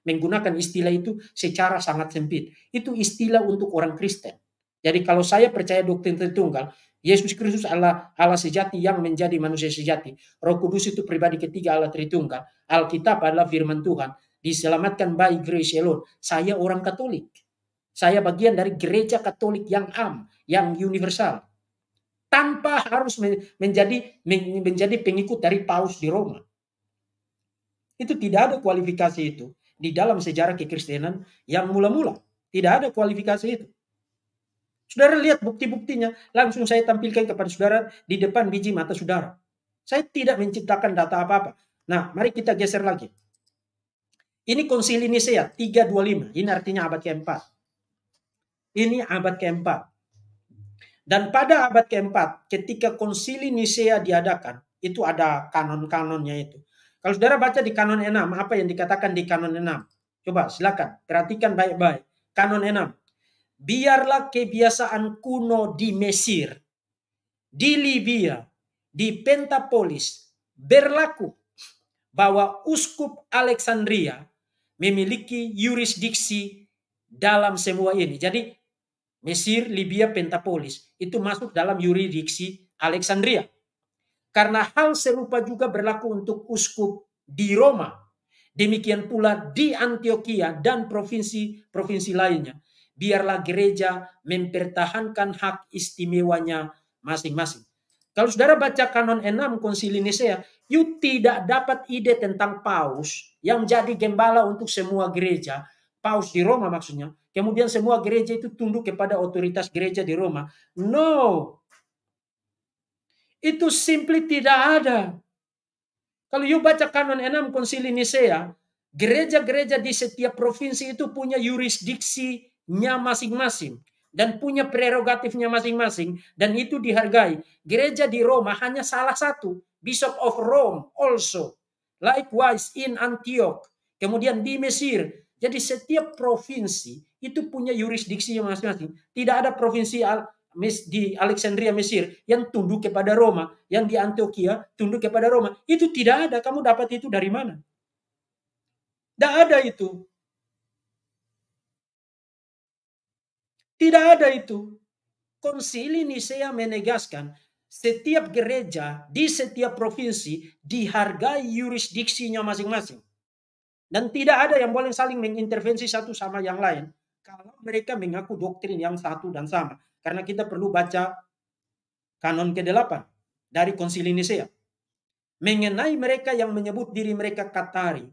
Menggunakan istilah itu secara sangat sempit. Itu istilah untuk orang Kristen. Jadi kalau saya percaya doktrin tertunggal, Yesus Kristus adalah Allah sejati yang menjadi manusia sejati. Roh Kudus itu pribadi ketiga Allah Tritunggal. Alkitab adalah firman Tuhan diselamatkan by grace alone. Saya orang Katolik. Saya bagian dari gereja Katolik yang am, yang universal. Tanpa harus menjadi menjadi pengikut dari Paus di Roma. Itu tidak ada kualifikasi itu di dalam sejarah kekristenan yang mula-mula. Tidak ada kualifikasi itu. Saudara lihat bukti-buktinya, langsung saya tampilkan kepada saudara di depan biji mata saudara. Saya tidak menciptakan data apa-apa. Nah, mari kita geser lagi. Ini konsili Nisea ya, 325. Ini artinya abad keempat. Ini abad keempat. Dan pada abad keempat, ketika konsili Nisea ya diadakan, itu ada kanon-kanonnya itu. Kalau saudara baca di kanon 6, apa yang dikatakan di kanon 6? Coba silakan, perhatikan baik-baik. Kanon 6. Biarlah kebiasaan kuno di Mesir, di Libya, di Pentapolis berlaku bahwa uskup Alexandria memiliki yurisdiksi dalam semua ini. Jadi Mesir, Libya, Pentapolis itu masuk dalam yurisdiksi Alexandria. Karena hal serupa juga berlaku untuk uskup di Roma. Demikian pula di Antioquia dan provinsi-provinsi lainnya. Biarlah gereja mempertahankan hak istimewanya masing-masing. Kalau saudara baca kanon Enam konsili Nicea, you tidak dapat ide tentang paus yang jadi gembala untuk semua gereja, paus di Roma maksudnya, kemudian semua gereja itu tunduk kepada otoritas gereja di Roma. No. Itu simply tidak ada. Kalau you baca kanon Enam konsili Nicea, gereja-gereja di setiap provinsi itu punya yurisdiksinya masing-masing dan punya prerogatifnya masing-masing dan itu dihargai. Gereja di Roma hanya salah satu, Bishop of Rome also. Likewise in Antioch, kemudian di Mesir. Jadi setiap provinsi itu punya yurisdiksi masing-masing. Tidak ada provinsi di Alexandria Mesir yang tunduk kepada Roma, yang di Antioquia tunduk kepada Roma. Itu tidak ada. Kamu dapat itu dari mana? Tidak ada itu. Tidak ada itu. Konsili Nisea menegaskan setiap gereja di setiap provinsi dihargai yurisdiksinya masing-masing. Dan tidak ada yang boleh saling mengintervensi satu sama yang lain kalau mereka mengaku doktrin yang satu dan sama. Karena kita perlu baca kanon ke-8 dari konsili Nisea. Mengenai mereka yang menyebut diri mereka Katari,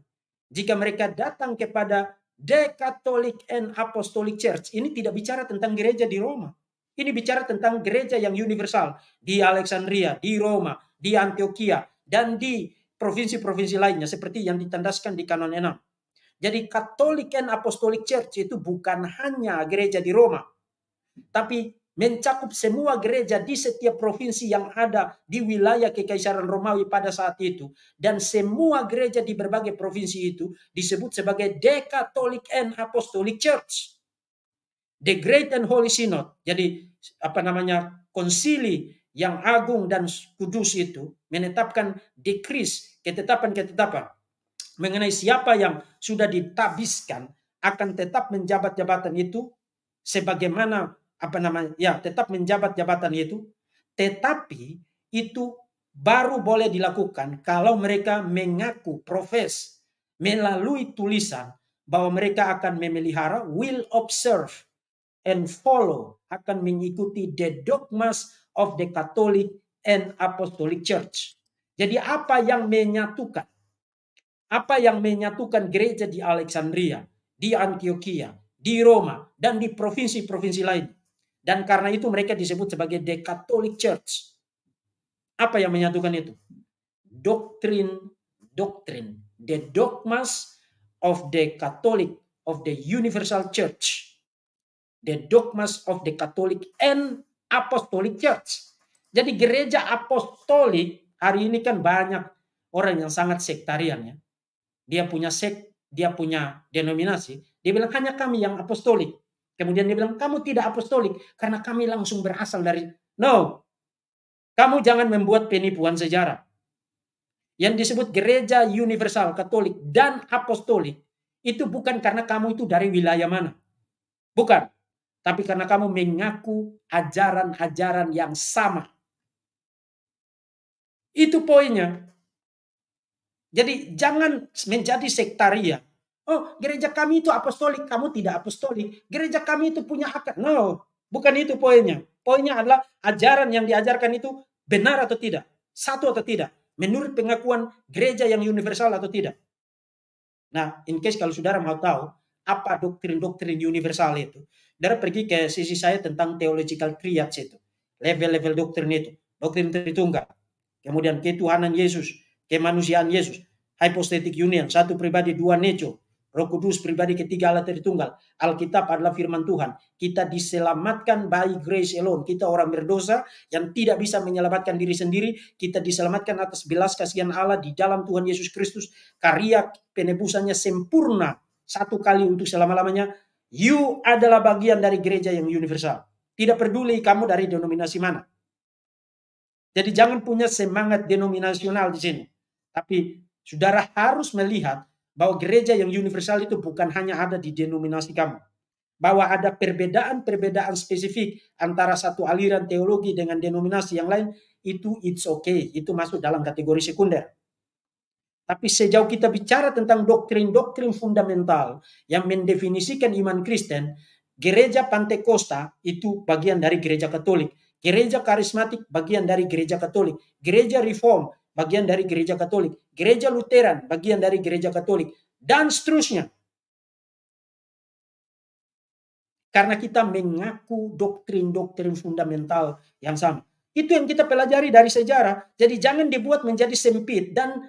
jika mereka datang kepada The Catholic and Apostolic Church ini tidak bicara tentang gereja di Roma. Ini bicara tentang gereja yang universal di Alexandria, di Roma, di Antioquia, dan di provinsi-provinsi lainnya seperti yang ditandaskan di kanon 6. Jadi Catholic and Apostolic Church itu bukan hanya gereja di Roma, tapi mencakup semua gereja di setiap provinsi yang ada di wilayah Kekaisaran Romawi pada saat itu dan semua gereja di berbagai provinsi itu disebut sebagai Catholic and Apostolic Church. The Great and Holy Synod. Jadi apa namanya konsili yang agung dan kudus itu menetapkan dekris ketetapan-ketetapan mengenai siapa yang sudah ditabiskan akan tetap menjabat jabatan itu sebagaimana apa namanya ya tetap menjabat jabatan itu tetapi itu baru boleh dilakukan kalau mereka mengaku profes melalui tulisan bahwa mereka akan memelihara will observe and follow akan mengikuti the dogmas of the Catholic and Apostolic Church. Jadi apa yang menyatukan apa yang menyatukan gereja di Alexandria, di Antioquia, di Roma dan di provinsi-provinsi lain dan karena itu mereka disebut sebagai The Catholic Church. Apa yang menyatukan itu? Doktrin, doktrin. The dogmas of the Catholic, of the Universal Church. The dogmas of the Catholic and Apostolic Church. Jadi gereja apostolik hari ini kan banyak orang yang sangat sektarian ya. Dia punya sek, dia punya denominasi. Dia bilang hanya kami yang apostolik. Kemudian dia bilang, kamu tidak apostolik karena kami langsung berasal dari... No, kamu jangan membuat penipuan sejarah. Yang disebut gereja universal, katolik, dan apostolik itu bukan karena kamu itu dari wilayah mana. Bukan. Tapi karena kamu mengaku ajaran-ajaran yang sama. Itu poinnya. Jadi jangan menjadi sektarian Oh, gereja kami itu apostolik, kamu tidak apostolik. Gereja kami itu punya akar. No, bukan itu poinnya. Poinnya adalah ajaran yang diajarkan itu benar atau tidak, satu atau tidak, menurut pengakuan gereja yang universal atau tidak. Nah, in case kalau saudara mau tahu apa doktrin-doktrin universal itu, saudara pergi ke sisi saya tentang theological triads itu, level-level doktrin itu, doktrin tertunggal kemudian ketuhanan Yesus, kemanusiaan Yesus, hypostatic union, satu pribadi dua nature, Roh Kudus pribadi ketiga Allah Tritunggal. Alkitab adalah firman Tuhan. Kita diselamatkan by grace alone. Kita orang berdosa yang tidak bisa menyelamatkan diri sendiri. Kita diselamatkan atas belas kasihan Allah di dalam Tuhan Yesus Kristus. Karya penebusannya sempurna satu kali untuk selama-lamanya. You adalah bagian dari gereja yang universal. Tidak peduli kamu dari denominasi mana. Jadi jangan punya semangat denominasional di sini. Tapi saudara harus melihat bahwa gereja yang universal itu bukan hanya ada di denominasi kamu. Bahwa ada perbedaan-perbedaan spesifik antara satu aliran teologi dengan denominasi yang lain, itu it's okay. Itu masuk dalam kategori sekunder. Tapi sejauh kita bicara tentang doktrin-doktrin fundamental yang mendefinisikan iman Kristen, gereja Pantekosta itu bagian dari gereja Katolik. Gereja karismatik bagian dari gereja Katolik, gereja reform bagian dari gereja Katolik, gereja Lutheran bagian dari gereja Katolik, dan seterusnya. Karena kita mengaku doktrin-doktrin fundamental yang sama. Itu yang kita pelajari dari sejarah. Jadi jangan dibuat menjadi sempit dan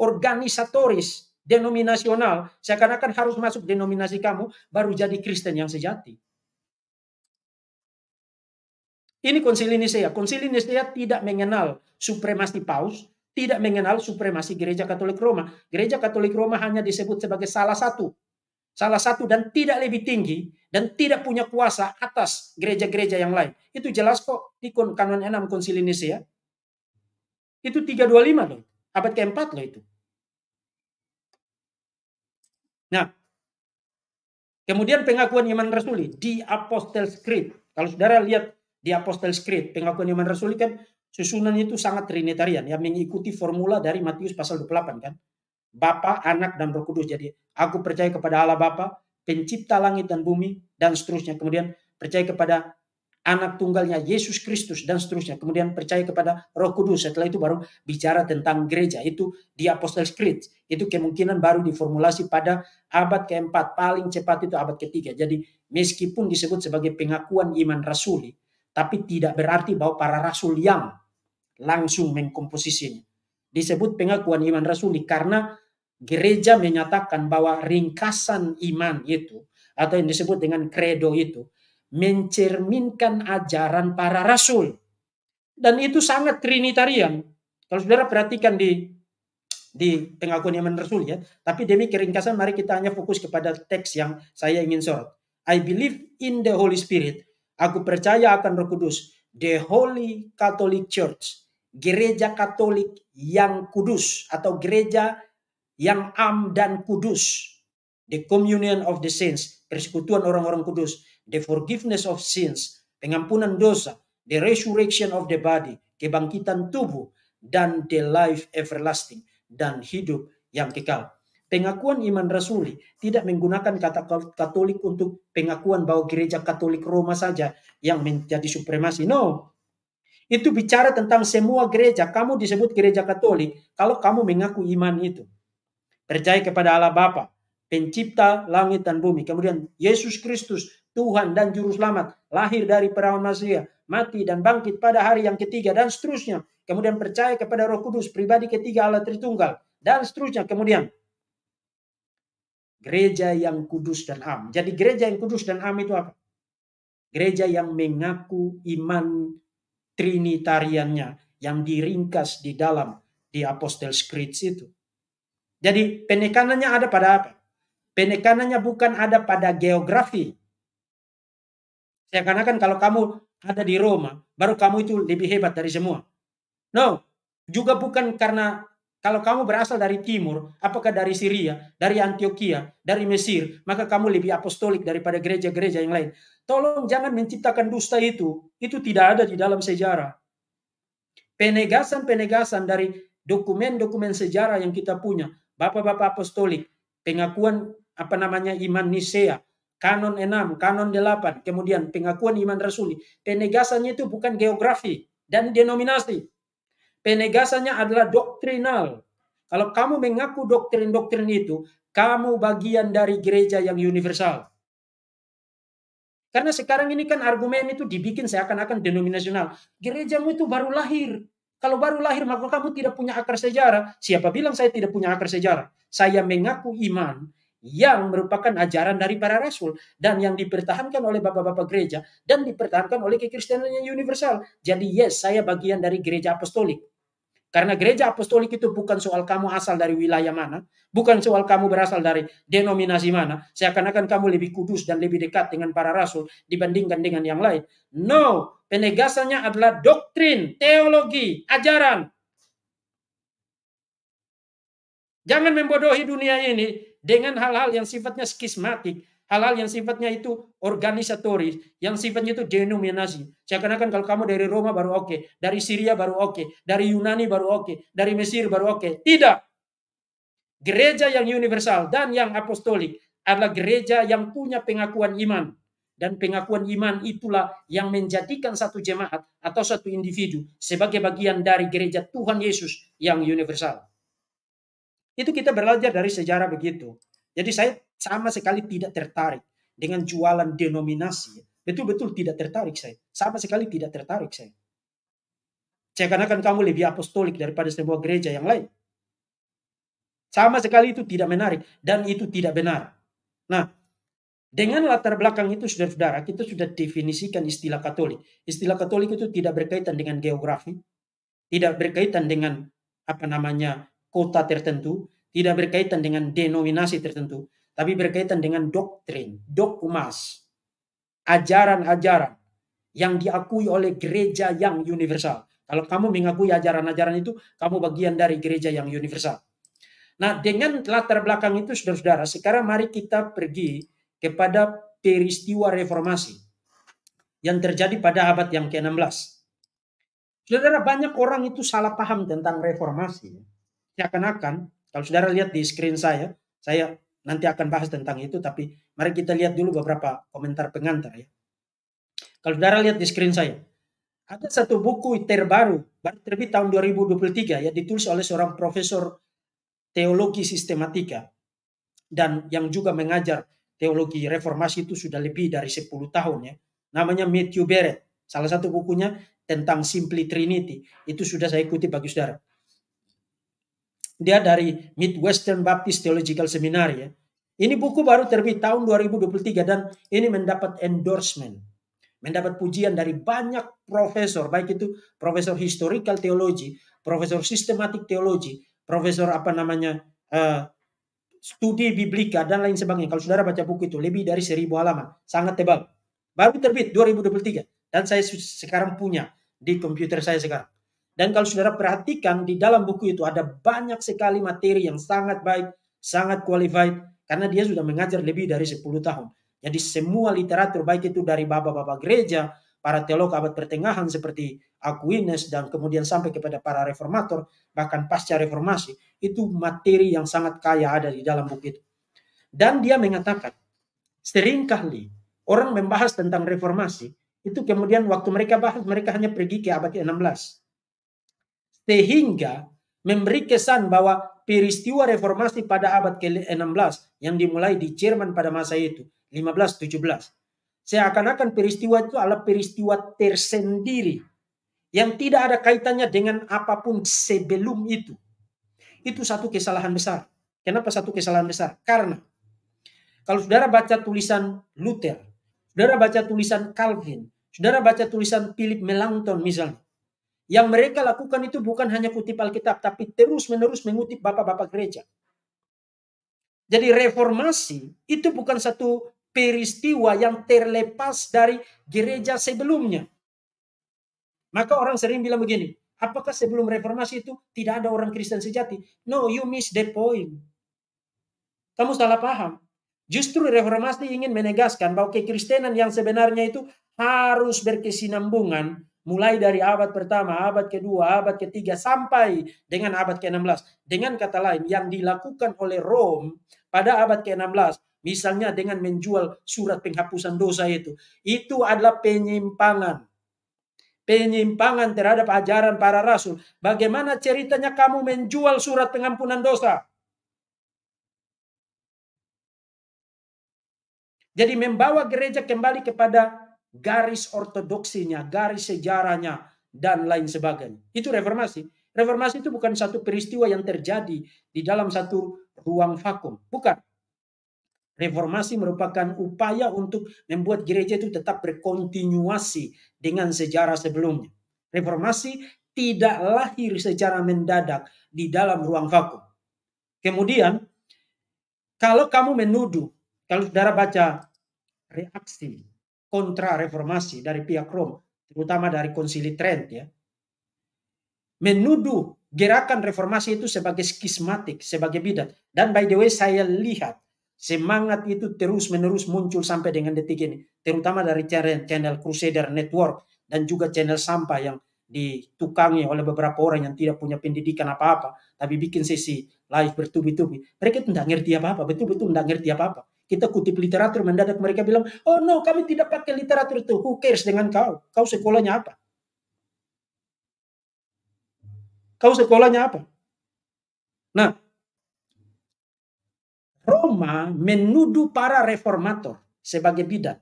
organisatoris, denominasional. Seakan-akan harus masuk denominasi kamu baru jadi Kristen yang sejati. Ini konsili Nicea. Konsili Nicea tidak mengenal supremasi paus, tidak mengenal supremasi gereja Katolik Roma. Gereja Katolik Roma hanya disebut sebagai salah satu. Salah satu dan tidak lebih tinggi dan tidak punya kuasa atas gereja-gereja yang lain. Itu jelas kok di kanon 6 konsili Nicea. Itu 325 loh. Abad keempat loh itu. Nah, kemudian pengakuan iman rasuli di Apostles Creed. Kalau saudara lihat di Apostles Creed, pengakuan iman rasuli kan susunan itu sangat trinitarian ya mengikuti formula dari Matius pasal 28 kan. Bapa, Anak dan Roh Kudus. Jadi aku percaya kepada Allah Bapa, pencipta langit dan bumi dan seterusnya. Kemudian percaya kepada anak tunggalnya Yesus Kristus dan seterusnya. Kemudian percaya kepada Roh Kudus. Setelah itu baru bicara tentang gereja. Itu di Apostles Creed. Itu kemungkinan baru diformulasi pada abad keempat. Paling cepat itu abad ketiga. Jadi meskipun disebut sebagai pengakuan iman rasuli, tapi tidak berarti bahwa para rasul yang langsung mengkomposisinya. Disebut pengakuan iman rasuli karena gereja menyatakan bahwa ringkasan iman itu atau yang disebut dengan credo itu mencerminkan ajaran para rasul. Dan itu sangat trinitarian. Kalau saudara perhatikan di di pengakuan iman rasul ya. Tapi demi keringkasan mari kita hanya fokus kepada teks yang saya ingin sorot. I believe in the Holy Spirit. Aku percaya akan Roh Kudus, the Holy Catholic Church, gereja Katolik yang kudus atau gereja yang am dan kudus. The communion of the saints, persekutuan orang-orang kudus, the forgiveness of sins, pengampunan dosa, the resurrection of the body, kebangkitan tubuh, dan the life everlasting, dan hidup yang kekal. Pengakuan iman rasuli tidak menggunakan kata Katolik untuk pengakuan bahwa gereja Katolik Roma saja yang menjadi supremasi. No, itu bicara tentang semua gereja. Kamu disebut gereja Katolik kalau kamu mengaku iman itu. Percaya kepada Allah Bapa, pencipta langit dan bumi. Kemudian Yesus Kristus, Tuhan dan Juru Selamat, lahir dari perawan Masia, mati dan bangkit pada hari yang ketiga, dan seterusnya. Kemudian percaya kepada roh kudus, pribadi ketiga Allah Tritunggal, dan seterusnya. Kemudian gereja yang kudus dan am. Jadi gereja yang kudus dan am itu apa? Gereja yang mengaku iman trinitariannya yang diringkas di dalam di Apostel Creed itu. Jadi penekanannya ada pada apa? Penekanannya bukan ada pada geografi. Saya katakan kalau kamu ada di Roma, baru kamu itu lebih hebat dari semua. No, juga bukan karena kalau kamu berasal dari timur, apakah dari Syria, dari Antioquia, dari Mesir, maka kamu lebih apostolik daripada gereja-gereja yang lain. Tolong jangan menciptakan dusta itu. Itu tidak ada di dalam sejarah. Penegasan-penegasan dari dokumen-dokumen sejarah yang kita punya. Bapak-bapak apostolik, pengakuan apa namanya iman Nisea, kanon 6, kanon 8, kemudian pengakuan iman rasuli. Penegasannya itu bukan geografi dan denominasi. Penegasannya adalah doktrinal. Kalau kamu mengaku doktrin-doktrin itu, kamu bagian dari gereja yang universal. Karena sekarang ini kan argumen itu dibikin seakan-akan denominasional. Gerejamu itu baru lahir. Kalau baru lahir maka kamu tidak punya akar sejarah. Siapa bilang saya tidak punya akar sejarah? Saya mengaku iman yang merupakan ajaran dari para rasul dan yang dipertahankan oleh bapak-bapak gereja dan dipertahankan oleh kekristenan yang universal. Jadi yes, saya bagian dari gereja apostolik. Karena gereja apostolik itu bukan soal kamu asal dari wilayah mana, bukan soal kamu berasal dari denominasi mana, seakan-akan kamu lebih kudus dan lebih dekat dengan para rasul dibandingkan dengan yang lain. No, penegasannya adalah doktrin, teologi, ajaran. Jangan membodohi dunia ini dengan hal-hal yang sifatnya skismatik, Halal yang sifatnya itu organisatoris, yang sifatnya itu denominasi. Seakan-akan kalau kamu dari Roma baru oke, okay, dari Syria baru oke, okay, dari Yunani baru oke, okay, dari Mesir baru oke. Okay. Tidak. Gereja yang universal dan yang apostolik adalah gereja yang punya pengakuan iman. Dan pengakuan iman itulah yang menjadikan satu jemaat atau satu individu sebagai bagian dari gereja Tuhan Yesus yang universal. Itu kita belajar dari sejarah begitu. Jadi saya sama sekali tidak tertarik dengan jualan denominasi. Betul-betul tidak tertarik saya. Sama sekali tidak tertarik saya. Saya akan kamu lebih apostolik daripada sebuah gereja yang lain. Sama sekali itu tidak menarik dan itu tidak benar. Nah, dengan latar belakang itu saudara-saudara, kita sudah definisikan istilah Katolik. Istilah Katolik itu tidak berkaitan dengan geografi, tidak berkaitan dengan apa namanya kota tertentu, tidak berkaitan dengan denominasi tertentu, tapi berkaitan dengan doktrin, dogmas, ajaran-ajaran yang diakui oleh gereja yang universal. Kalau kamu mengakui ajaran-ajaran itu, kamu bagian dari gereja yang universal. Nah, dengan latar belakang itu, saudara-saudara, sekarang mari kita pergi kepada peristiwa reformasi yang terjadi pada abad yang ke-16. Saudara, banyak orang itu salah paham tentang reformasi. Seakan-akan, kalau saudara lihat di screen saya, saya Nanti akan bahas tentang itu, tapi mari kita lihat dulu beberapa komentar pengantar ya. Kalau saudara lihat di screen saya, ada satu buku terbaru, baru terbit tahun 2023 ya, ditulis oleh seorang profesor teologi sistematika dan yang juga mengajar teologi reformasi itu sudah lebih dari 10 tahun ya. Namanya Matthew Barrett, salah satu bukunya tentang Simply Trinity. Itu sudah saya ikuti bagi saudara. Dia dari Midwestern Baptist Theological Seminary ya. Ini buku baru terbit tahun 2023 dan ini mendapat endorsement. Mendapat pujian dari banyak profesor, baik itu profesor historical theology, profesor sistematik teologi, profesor apa namanya uh, studi biblika dan lain sebagainya. Kalau saudara baca buku itu lebih dari seribu halaman, sangat tebal. Baru terbit 2023 dan saya sekarang punya di komputer saya sekarang. Dan kalau saudara perhatikan di dalam buku itu ada banyak sekali materi yang sangat baik, sangat qualified karena dia sudah mengajar lebih dari 10 tahun. Jadi semua literatur baik itu dari bapak-bapak gereja, para teolog abad pertengahan seperti Aquinas dan kemudian sampai kepada para reformator, bahkan pasca reformasi, itu materi yang sangat kaya ada di dalam buku itu. Dan dia mengatakan, seringkali orang membahas tentang reformasi, itu kemudian waktu mereka bahas, mereka hanya pergi ke abad ke-16 sehingga memberi kesan bahwa peristiwa reformasi pada abad ke-16 yang dimulai di Jerman pada masa itu 15-17. seakan-akan peristiwa itu adalah peristiwa tersendiri yang tidak ada kaitannya dengan apapun sebelum itu. Itu satu kesalahan besar. Kenapa satu kesalahan besar? Karena kalau saudara baca tulisan Luther, saudara baca tulisan Calvin, saudara baca tulisan Philip Melanchthon misalnya, yang mereka lakukan itu bukan hanya kutip Alkitab, tapi terus-menerus mengutip bapak-bapak gereja. Jadi reformasi itu bukan satu peristiwa yang terlepas dari gereja sebelumnya. Maka orang sering bilang begini, apakah sebelum reformasi itu tidak ada orang Kristen sejati? No, you miss the point. Kamu salah paham. Justru reformasi ingin menegaskan bahwa kekristenan yang sebenarnya itu harus berkesinambungan mulai dari abad pertama, abad kedua, abad ketiga sampai dengan abad ke-16. Dengan kata lain, yang dilakukan oleh Rom pada abad ke-16 misalnya dengan menjual surat penghapusan dosa itu, itu adalah penyimpangan. Penyimpangan terhadap ajaran para rasul. Bagaimana ceritanya kamu menjual surat pengampunan dosa? Jadi membawa gereja kembali kepada garis ortodoksinya, garis sejarahnya, dan lain sebagainya. Itu reformasi. Reformasi itu bukan satu peristiwa yang terjadi di dalam satu ruang vakum. Bukan. Reformasi merupakan upaya untuk membuat gereja itu tetap berkontinuasi dengan sejarah sebelumnya. Reformasi tidak lahir secara mendadak di dalam ruang vakum. Kemudian, kalau kamu menuduh, kalau saudara baca reaksi kontra reformasi dari pihak Rom, terutama dari Konsili Trent ya. Menuduh gerakan reformasi itu sebagai skismatik, sebagai bidat. Dan by the way saya lihat semangat itu terus-menerus muncul sampai dengan detik ini, terutama dari channel Crusader Network dan juga channel sampah yang ditukangi oleh beberapa orang yang tidak punya pendidikan apa-apa, tapi bikin sesi live bertubi-tubi. Mereka itu tidak ngerti apa-apa, betul-betul tidak ngerti apa-apa. Kita kutip literatur mendadak mereka bilang, oh no kami tidak pakai literatur itu. Who cares dengan kau? Kau sekolahnya apa? Kau sekolahnya apa? Nah, Roma menuduh para reformator sebagai bidat.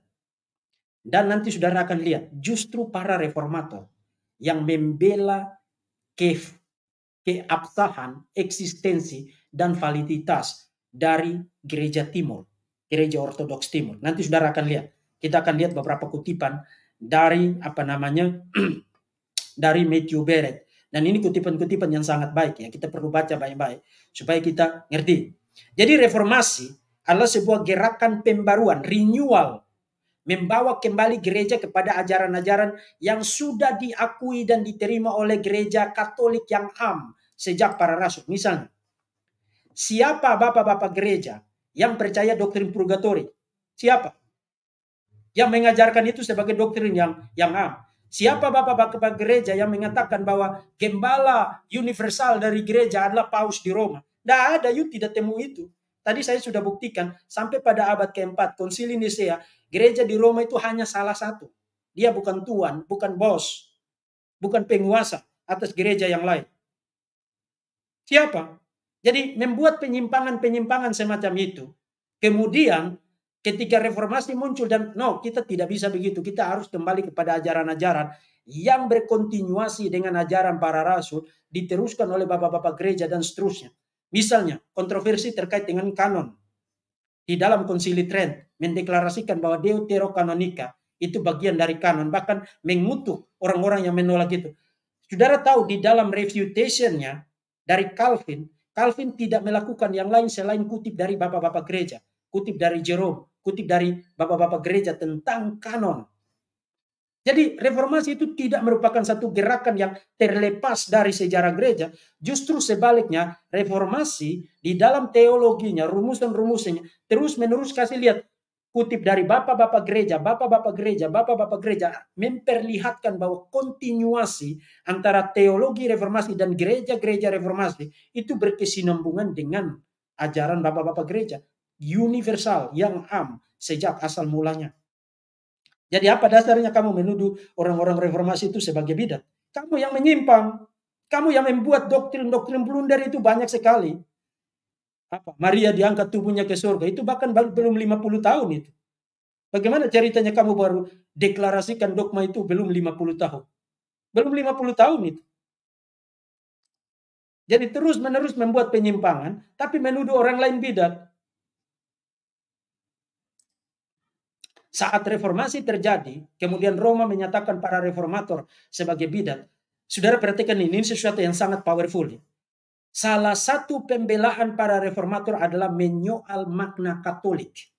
Dan nanti saudara akan lihat, justru para reformator yang membela ke, keabsahan, eksistensi, dan validitas dari gereja timur gereja Ortodoks Timur. Nanti saudara akan lihat. Kita akan lihat beberapa kutipan dari apa namanya dari Matthew Barrett. Dan ini kutipan-kutipan yang sangat baik ya. Kita perlu baca baik-baik supaya kita ngerti. Jadi reformasi adalah sebuah gerakan pembaruan, renewal membawa kembali gereja kepada ajaran-ajaran yang sudah diakui dan diterima oleh gereja Katolik yang am sejak para rasul. Misalnya, siapa bapak-bapak gereja yang percaya doktrin purgatori. Siapa? Yang mengajarkan itu sebagai doktrin yang yang am. Siapa bapak-bapak gereja yang mengatakan bahwa gembala universal dari gereja adalah paus di Roma? Tidak ada, you tidak temu itu. Tadi saya sudah buktikan, sampai pada abad keempat, konsili Nisea, gereja di Roma itu hanya salah satu. Dia bukan tuan, bukan bos, bukan penguasa atas gereja yang lain. Siapa? Jadi membuat penyimpangan-penyimpangan semacam itu. Kemudian ketika reformasi muncul dan no kita tidak bisa begitu. Kita harus kembali kepada ajaran-ajaran yang berkontinuasi dengan ajaran para rasul diteruskan oleh bapak-bapak gereja dan seterusnya. Misalnya kontroversi terkait dengan kanon di dalam konsili Trent mendeklarasikan bahwa deuterokanonika itu bagian dari kanon bahkan mengutuk orang-orang yang menolak itu. Saudara tahu di dalam refutationnya dari Calvin Calvin tidak melakukan yang lain selain kutip dari bapak-bapak gereja, kutip dari Jerome, kutip dari bapak-bapak gereja tentang kanon. Jadi reformasi itu tidak merupakan satu gerakan yang terlepas dari sejarah gereja. Justru sebaliknya reformasi di dalam teologinya, rumusan-rumusannya terus menerus kasih lihat kutip dari bapak-bapak gereja, bapak-bapak gereja, bapak-bapak gereja memperlihatkan bahwa kontinuasi antara teologi reformasi dan gereja-gereja reformasi itu berkesinambungan dengan ajaran bapak-bapak gereja universal yang am sejak asal mulanya. Jadi apa dasarnya kamu menuduh orang-orang reformasi itu sebagai bidat? Kamu yang menyimpang, kamu yang membuat doktrin-doktrin blunder itu banyak sekali apa Maria diangkat tubuhnya ke surga itu bahkan belum 50 tahun itu. Bagaimana ceritanya kamu baru deklarasikan dogma itu belum 50 tahun? Belum 50 tahun itu. Jadi terus-menerus membuat penyimpangan, tapi menuduh orang lain bidat. Saat reformasi terjadi, kemudian Roma menyatakan para reformator sebagai bidat. Saudara perhatikan ini, ini sesuatu yang sangat powerful. Ya. Salah satu pembelaan para reformator adalah menyoal makna Katolik.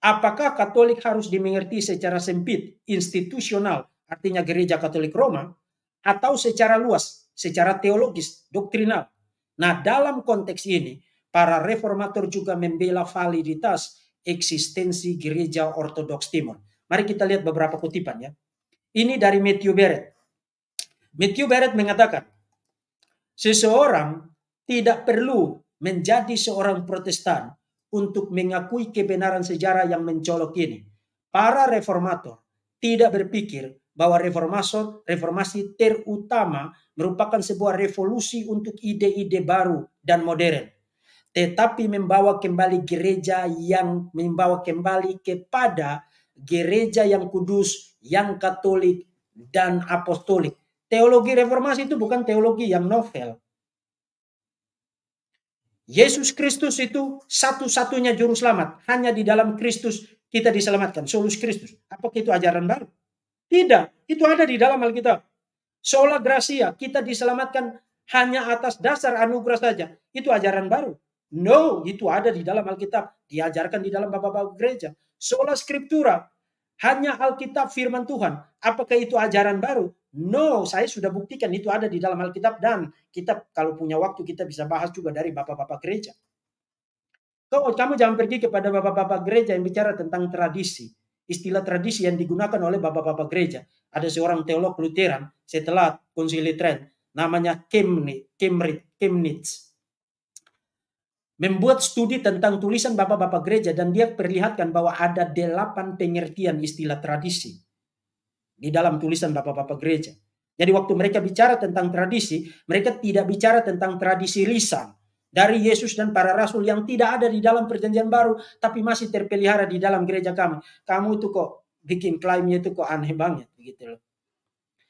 Apakah Katolik harus dimengerti secara sempit, institusional, artinya gereja Katolik Roma, atau secara luas, secara teologis, doktrinal? Nah, dalam konteks ini, para reformator juga membela validitas eksistensi gereja Ortodoks Timur. Mari kita lihat beberapa kutipan ya. Ini dari Matthew Barrett. Matthew Barrett mengatakan, Seseorang tidak perlu menjadi seorang protestan untuk mengakui kebenaran sejarah yang mencolok ini. Para reformator tidak berpikir bahwa reformasi, reformasi terutama merupakan sebuah revolusi untuk ide-ide baru dan modern. Tetapi membawa kembali gereja yang membawa kembali kepada gereja yang kudus, yang katolik, dan apostolik Teologi reformasi itu bukan teologi yang novel. Yesus Kristus itu satu-satunya juru selamat. Hanya di dalam Kristus kita diselamatkan. Solus Kristus. Apakah itu ajaran baru? Tidak. Itu ada di dalam Alkitab. Sola gracia. Kita diselamatkan hanya atas dasar anugerah saja. Itu ajaran baru. No, itu ada di dalam Alkitab. Diajarkan di dalam bapak-bapak gereja. Sola scriptura. Hanya Alkitab firman Tuhan. Apakah itu ajaran baru? No, saya sudah buktikan itu ada di dalam Alkitab dan kita kalau punya waktu kita bisa bahas juga dari bapak-bapak gereja. Kau, kamu jangan pergi kepada bapak-bapak gereja yang bicara tentang tradisi. Istilah tradisi yang digunakan oleh bapak-bapak gereja. Ada seorang teolog Lutheran setelah konsili Trent. Namanya Kemnitz. Membuat studi tentang tulisan bapak-bapak gereja dan dia perlihatkan bahwa ada delapan pengertian istilah tradisi di dalam tulisan Bapak-bapak gereja. Jadi waktu mereka bicara tentang tradisi, mereka tidak bicara tentang tradisi lisan dari Yesus dan para rasul yang tidak ada di dalam perjanjian baru tapi masih terpelihara di dalam gereja kami. Kamu itu kok bikin klaimnya itu kok aneh banget begitu loh.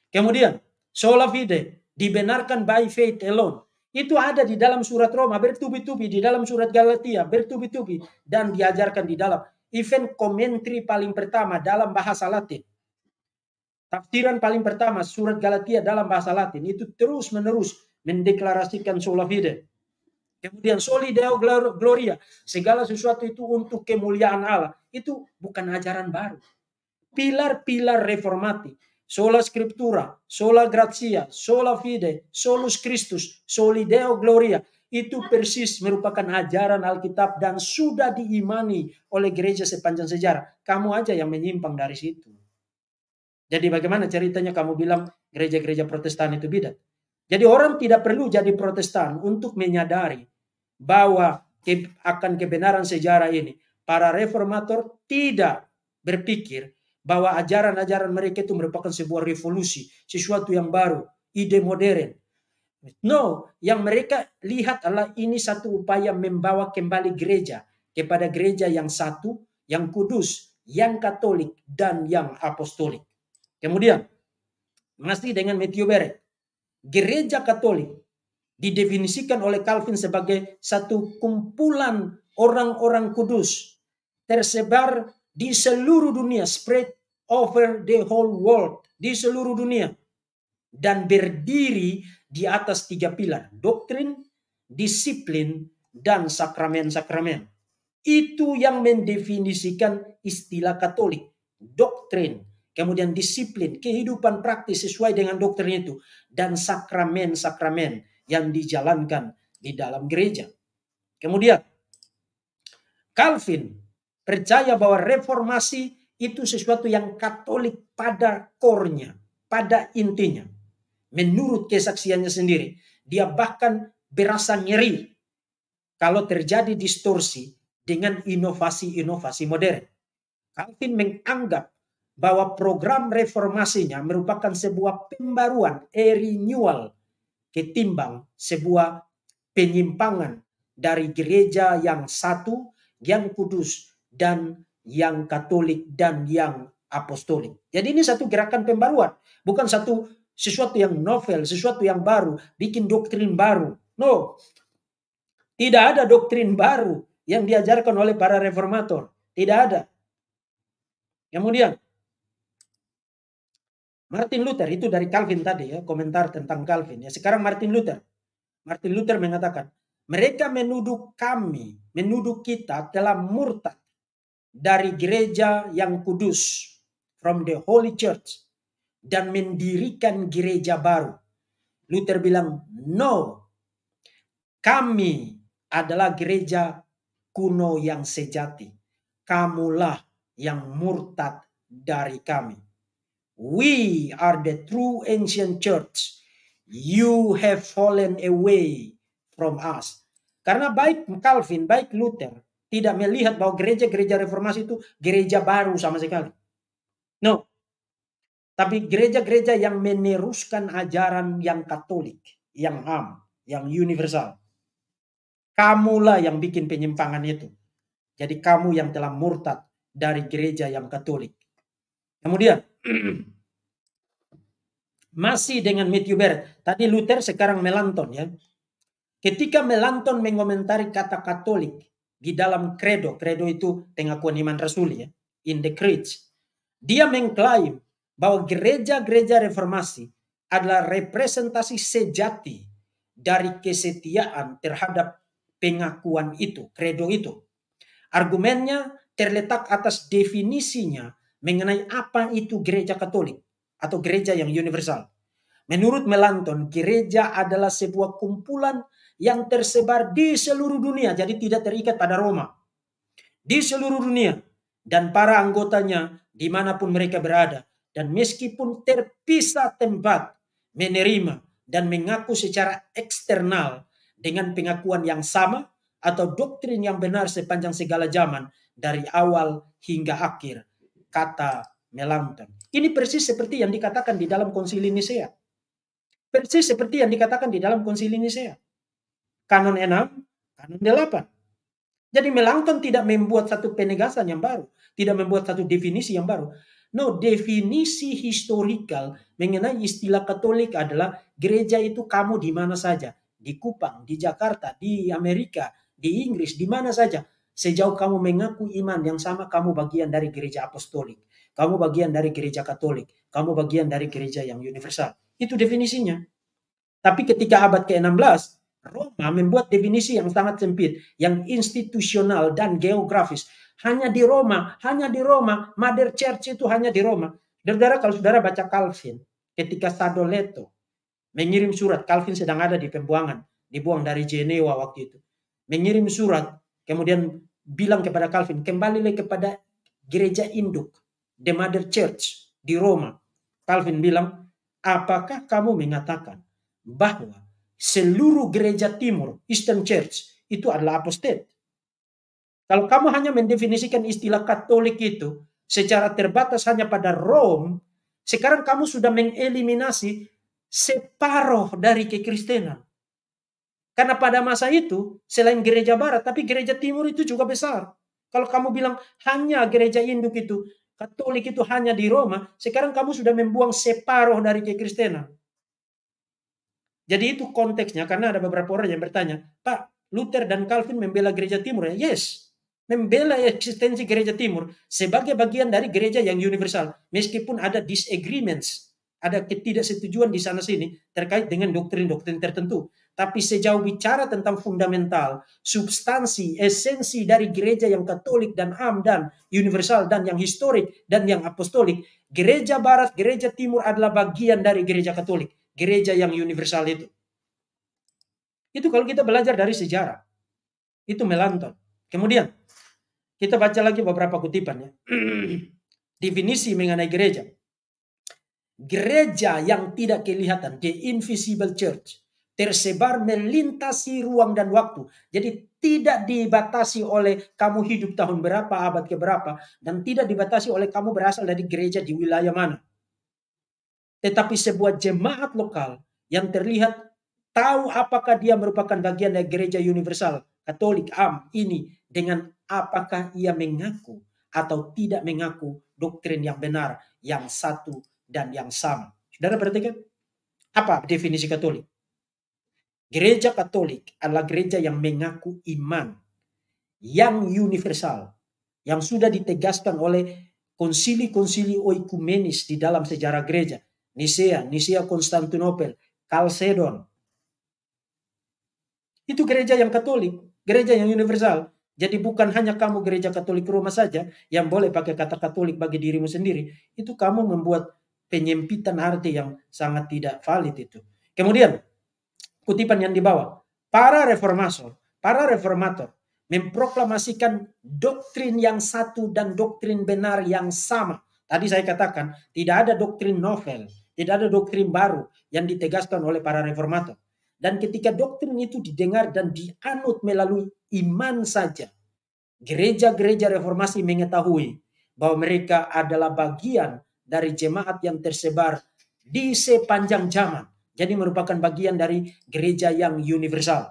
Kemudian sola fide dibenarkan by faith alone. Itu ada di dalam surat Roma bertubi-tubi, di dalam surat Galatia bertubi-tubi dan diajarkan di dalam event komentri paling pertama dalam bahasa Latin Tafsiran paling pertama surat Galatia dalam bahasa Latin itu terus-menerus mendeklarasikan sola fide. Kemudian soli deo gloria, segala sesuatu itu untuk kemuliaan Allah. Itu bukan ajaran baru. Pilar-pilar reformati, sola scriptura, sola gratia, sola fide, solus Christus, soli deo gloria, itu persis merupakan ajaran Alkitab dan sudah diimani oleh gereja sepanjang sejarah. Kamu aja yang menyimpang dari situ. Jadi bagaimana ceritanya kamu bilang gereja-gereja protestan itu bidat? Jadi orang tidak perlu jadi protestan untuk menyadari bahwa ke, akan kebenaran sejarah ini. Para reformator tidak berpikir bahwa ajaran-ajaran mereka itu merupakan sebuah revolusi, sesuatu yang baru, ide modern. No, yang mereka lihat adalah ini satu upaya membawa kembali gereja kepada gereja yang satu, yang kudus, yang katolik, dan yang apostolik. Kemudian, masih dengan Matthew Barrett, gereja Katolik didefinisikan oleh Calvin sebagai satu kumpulan orang-orang kudus tersebar di seluruh dunia, spread over the whole world, di seluruh dunia. Dan berdiri di atas tiga pilar, doktrin, disiplin, dan sakramen-sakramen. Itu yang mendefinisikan istilah Katolik, doktrin, kemudian disiplin, kehidupan praktis sesuai dengan doktrin itu, dan sakramen-sakramen yang dijalankan di dalam gereja. Kemudian, Calvin percaya bahwa reformasi itu sesuatu yang katolik pada kornya, pada intinya. Menurut kesaksiannya sendiri, dia bahkan berasa ngeri kalau terjadi distorsi dengan inovasi-inovasi modern. Calvin menganggap bahwa program reformasinya merupakan sebuah pembaruan, a renewal, ketimbang sebuah penyimpangan dari gereja yang satu, yang kudus, dan yang katolik, dan yang apostolik. Jadi ini satu gerakan pembaruan, bukan satu sesuatu yang novel, sesuatu yang baru, bikin doktrin baru. No, tidak ada doktrin baru yang diajarkan oleh para reformator. Tidak ada. Kemudian, Martin Luther itu dari Calvin tadi ya, komentar tentang Calvin ya. Sekarang Martin Luther. Martin Luther mengatakan, mereka menuduh kami, menuduh kita telah murtad dari gereja yang kudus, from the Holy Church, dan mendirikan gereja baru. Luther bilang, no, kami adalah gereja kuno yang sejati. Kamulah yang murtad dari kami. We are the true ancient church. You have fallen away from us. Karena baik Calvin, baik Luther tidak melihat bahwa gereja-gereja reformasi itu gereja baru sama sekali. No. Tapi gereja-gereja yang meneruskan ajaran yang katolik, yang am, yang universal. Kamulah yang bikin penyimpangan itu. Jadi kamu yang telah murtad dari gereja yang katolik. Kemudian masih dengan Matthew Barrett. Tadi Luther sekarang Melanton ya. Ketika Melanton mengomentari kata Katolik di dalam credo, credo itu pengakuan iman rasuli ya, in the creed, dia mengklaim bahwa gereja-gereja reformasi adalah representasi sejati dari kesetiaan terhadap pengakuan itu, credo itu. Argumennya terletak atas definisinya mengenai apa itu gereja Katolik atau gereja yang universal. Menurut Melanton, gereja adalah sebuah kumpulan yang tersebar di seluruh dunia, jadi tidak terikat pada Roma. Di seluruh dunia, dan para anggotanya dimanapun mereka berada, dan meskipun terpisah tempat, menerima dan mengaku secara eksternal dengan pengakuan yang sama atau doktrin yang benar sepanjang segala zaman dari awal hingga akhir kata Melanchthon. Ini persis seperti yang dikatakan di dalam konsili Nicea. Persis seperti yang dikatakan di dalam konsili Nicea. Kanon 6, kanon 8. Jadi Melanchthon tidak membuat satu penegasan yang baru. Tidak membuat satu definisi yang baru. No, definisi historikal mengenai istilah Katolik adalah gereja itu kamu di mana saja, di Kupang, di Jakarta, di Amerika, di Inggris, di mana saja. Sejauh kamu mengaku iman yang sama, kamu bagian dari gereja apostolik. Kamu bagian dari gereja katolik. Kamu bagian dari gereja yang universal. Itu definisinya. Tapi ketika abad ke-16, Roma membuat definisi yang sangat sempit, yang institusional dan geografis. Hanya di Roma, hanya di Roma, Mother Church itu hanya di Roma. Saudara, kalau saudara baca Calvin, ketika Sadoleto mengirim surat, Calvin sedang ada di pembuangan, dibuang dari Jenewa waktu itu. Mengirim surat, kemudian bilang kepada Calvin, kembalilah kepada gereja induk, the mother church di Roma. Calvin bilang, apakah kamu mengatakan bahwa seluruh gereja timur, Eastern Church, itu adalah apostate? Kalau kamu hanya mendefinisikan istilah Katolik itu secara terbatas hanya pada Rome, sekarang kamu sudah mengeliminasi separuh dari kekristenan. Karena pada masa itu, selain gereja barat, tapi gereja timur itu juga besar. Kalau kamu bilang hanya gereja induk itu, katolik itu hanya di Roma, sekarang kamu sudah membuang separuh dari kekristenan. Jadi itu konteksnya, karena ada beberapa orang yang bertanya, Pak, Luther dan Calvin membela gereja timur ya? Yes, membela eksistensi gereja timur sebagai bagian dari gereja yang universal. Meskipun ada disagreements, ada ketidaksetujuan di sana-sini terkait dengan doktrin-doktrin tertentu. Tapi sejauh bicara tentang fundamental, substansi, esensi dari gereja yang katolik dan am dan universal dan yang historik dan yang apostolik, gereja barat, gereja timur adalah bagian dari gereja katolik, gereja yang universal itu. Itu kalau kita belajar dari sejarah. Itu melanton. Kemudian, kita baca lagi beberapa kutipan ya. Definisi mengenai gereja. Gereja yang tidak kelihatan, the invisible church tersebar melintasi ruang dan waktu. Jadi tidak dibatasi oleh kamu hidup tahun berapa, abad ke berapa, dan tidak dibatasi oleh kamu berasal dari gereja di wilayah mana. Tetapi sebuah jemaat lokal yang terlihat tahu apakah dia merupakan bagian dari gereja universal, katolik, am, ini, dengan apakah ia mengaku atau tidak mengaku doktrin yang benar, yang satu, dan yang sama. Saudara perhatikan, apa definisi katolik? Gereja Katolik adalah gereja yang mengaku iman yang universal, yang sudah ditegaskan oleh konsili-konsili oikumenis di dalam sejarah gereja. Nisea, Nisea Konstantinopel, Kalsedon. Itu gereja yang Katolik, gereja yang universal. Jadi bukan hanya kamu gereja Katolik Roma saja yang boleh pakai kata Katolik bagi dirimu sendiri. Itu kamu membuat penyempitan arti yang sangat tidak valid itu. Kemudian kutipan yang dibawa. Para reformator, para reformator memproklamasikan doktrin yang satu dan doktrin benar yang sama. Tadi saya katakan, tidak ada doktrin novel, tidak ada doktrin baru yang ditegaskan oleh para reformator. Dan ketika doktrin itu didengar dan dianut melalui iman saja, gereja-gereja reformasi mengetahui bahwa mereka adalah bagian dari jemaat yang tersebar di sepanjang zaman jadi merupakan bagian dari gereja yang universal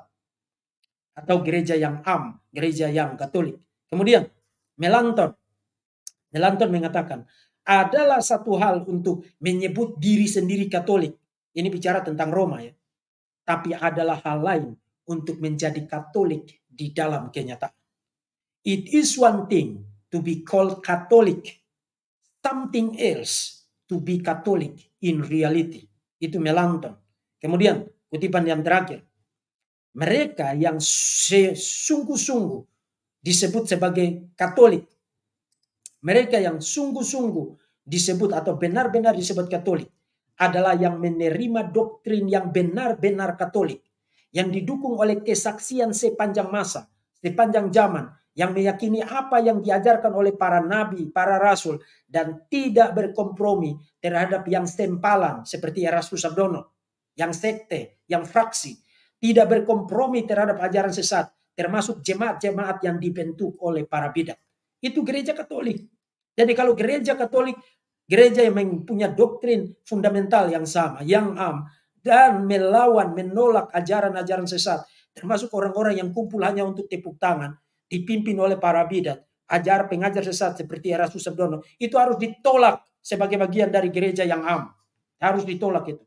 atau gereja yang am, gereja yang katolik. Kemudian Melanton, Melanton mengatakan adalah satu hal untuk menyebut diri sendiri katolik. Ini bicara tentang Roma ya. Tapi adalah hal lain untuk menjadi katolik di dalam kenyataan. It is one thing to be called Catholic, something else to be Catholic in reality itu melantun. Kemudian kutipan yang terakhir. Mereka yang sungguh-sungguh disebut sebagai Katolik. Mereka yang sungguh-sungguh disebut atau benar-benar disebut Katolik adalah yang menerima doktrin yang benar-benar Katolik yang didukung oleh kesaksian sepanjang masa, sepanjang zaman yang meyakini apa yang diajarkan oleh para nabi, para rasul, dan tidak berkompromi terhadap yang stempalan seperti Erasmus Abdono, yang sekte, yang fraksi, tidak berkompromi terhadap ajaran sesat, termasuk jemaat-jemaat yang dibentuk oleh para bidat. Itu gereja Katolik. Jadi kalau gereja Katolik, gereja yang mempunyai doktrin fundamental yang sama, yang am, dan melawan, menolak ajaran-ajaran sesat, termasuk orang-orang yang kumpul hanya untuk tepuk tangan, dipimpin oleh para bidat, ajar pengajar sesat seperti Erasmus Sabdono, itu harus ditolak sebagai bagian dari gereja yang am. Harus ditolak itu.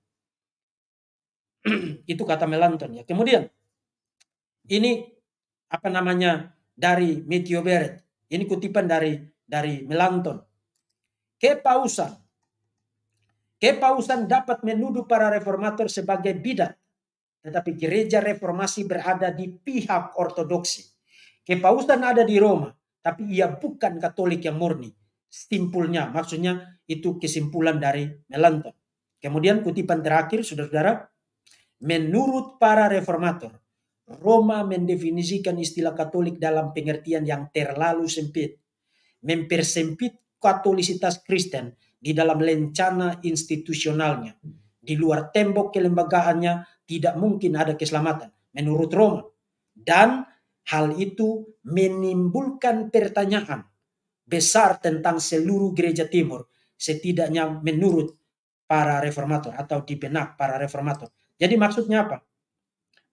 itu kata Melanton ya. Kemudian ini apa namanya dari Matthew Barrett. Ini kutipan dari dari Melanton. Kepausan. Kepausan dapat menuduh para reformator sebagai bidat. Tetapi gereja reformasi berada di pihak ortodoksi. Kepausan ada di Roma, tapi ia bukan Katolik yang murni. Simpulnya, maksudnya itu kesimpulan dari Melanton. Kemudian kutipan terakhir, saudara-saudara, menurut para reformator, Roma mendefinisikan istilah Katolik dalam pengertian yang terlalu sempit, mempersempit Katolisitas Kristen di dalam lencana institusionalnya. Di luar tembok kelembagaannya tidak mungkin ada keselamatan menurut Roma. Dan Hal itu menimbulkan pertanyaan besar tentang seluruh gereja timur, setidaknya menurut para reformator atau di benak para reformator. Jadi maksudnya apa?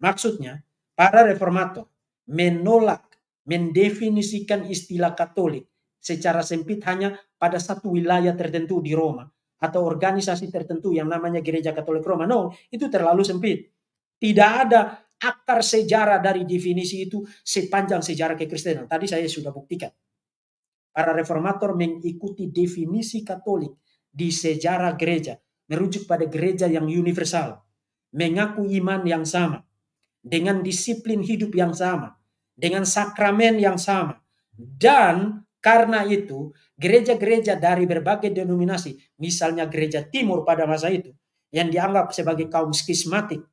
Maksudnya para reformator menolak mendefinisikan istilah Katolik secara sempit hanya pada satu wilayah tertentu di Roma atau organisasi tertentu yang namanya Gereja Katolik Roma. No, itu terlalu sempit. Tidak ada akar sejarah dari definisi itu sepanjang sejarah kekristenan. Tadi saya sudah buktikan. Para reformator mengikuti definisi Katolik di sejarah gereja, merujuk pada gereja yang universal, mengaku iman yang sama, dengan disiplin hidup yang sama, dengan sakramen yang sama. Dan karena itu, gereja-gereja dari berbagai denominasi, misalnya gereja timur pada masa itu, yang dianggap sebagai kaum skismatik,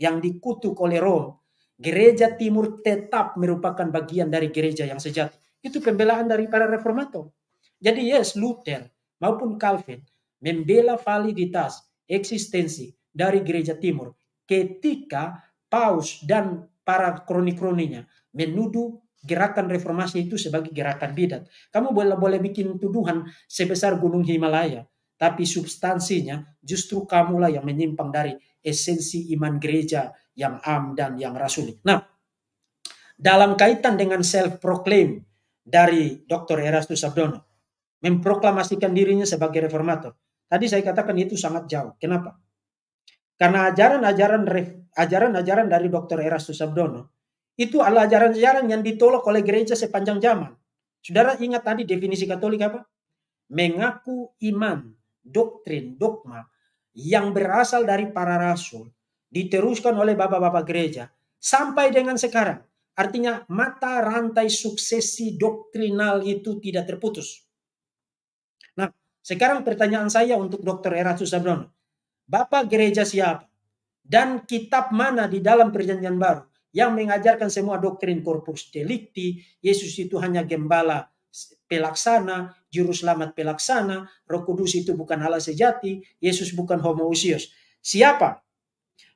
yang dikutuk oleh Roh. Gereja Timur tetap merupakan bagian dari gereja yang sejati. Itu pembelaan dari para reformator. Jadi yes, Luther maupun Calvin membela validitas eksistensi dari gereja Timur ketika Paus dan para kroni-kroninya menuduh gerakan reformasi itu sebagai gerakan bidat. Kamu boleh boleh bikin tuduhan sebesar gunung Himalaya tapi substansinya justru kamulah yang menyimpang dari esensi iman gereja yang am dan yang rasuli. Nah, dalam kaitan dengan self proclaim dari Dr. Erastus Abdono memproklamasikan dirinya sebagai reformator. Tadi saya katakan itu sangat jauh. Kenapa? Karena ajaran-ajaran ajaran-ajaran dari Dr. Erastus Abdono itu adalah ajaran-ajaran yang ditolak oleh gereja sepanjang zaman. Saudara ingat tadi definisi Katolik apa? Mengaku iman doktrin, dogma yang berasal dari para rasul diteruskan oleh bapak-bapak gereja sampai dengan sekarang. Artinya mata rantai suksesi doktrinal itu tidak terputus. Nah, sekarang pertanyaan saya untuk Dr. Eratus Sabrono. Bapak gereja siapa? Dan kitab mana di dalam perjanjian baru yang mengajarkan semua doktrin korpus delikti, Yesus itu hanya gembala pelaksana, juru selamat pelaksana, Roh Kudus itu bukan hal sejati, Yesus bukan homoousios. Siapa?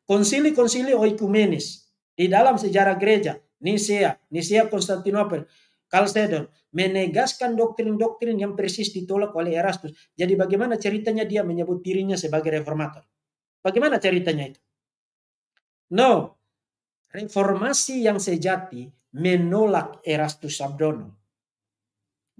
Konsili-konsili oikumenis di dalam sejarah gereja, Nisea, Nisea Konstantinopel, Kalsedon menegaskan doktrin-doktrin yang persis ditolak oleh Erastus Jadi bagaimana ceritanya dia menyebut dirinya sebagai reformator? Bagaimana ceritanya itu? No, reformasi yang sejati menolak Erastus Abdono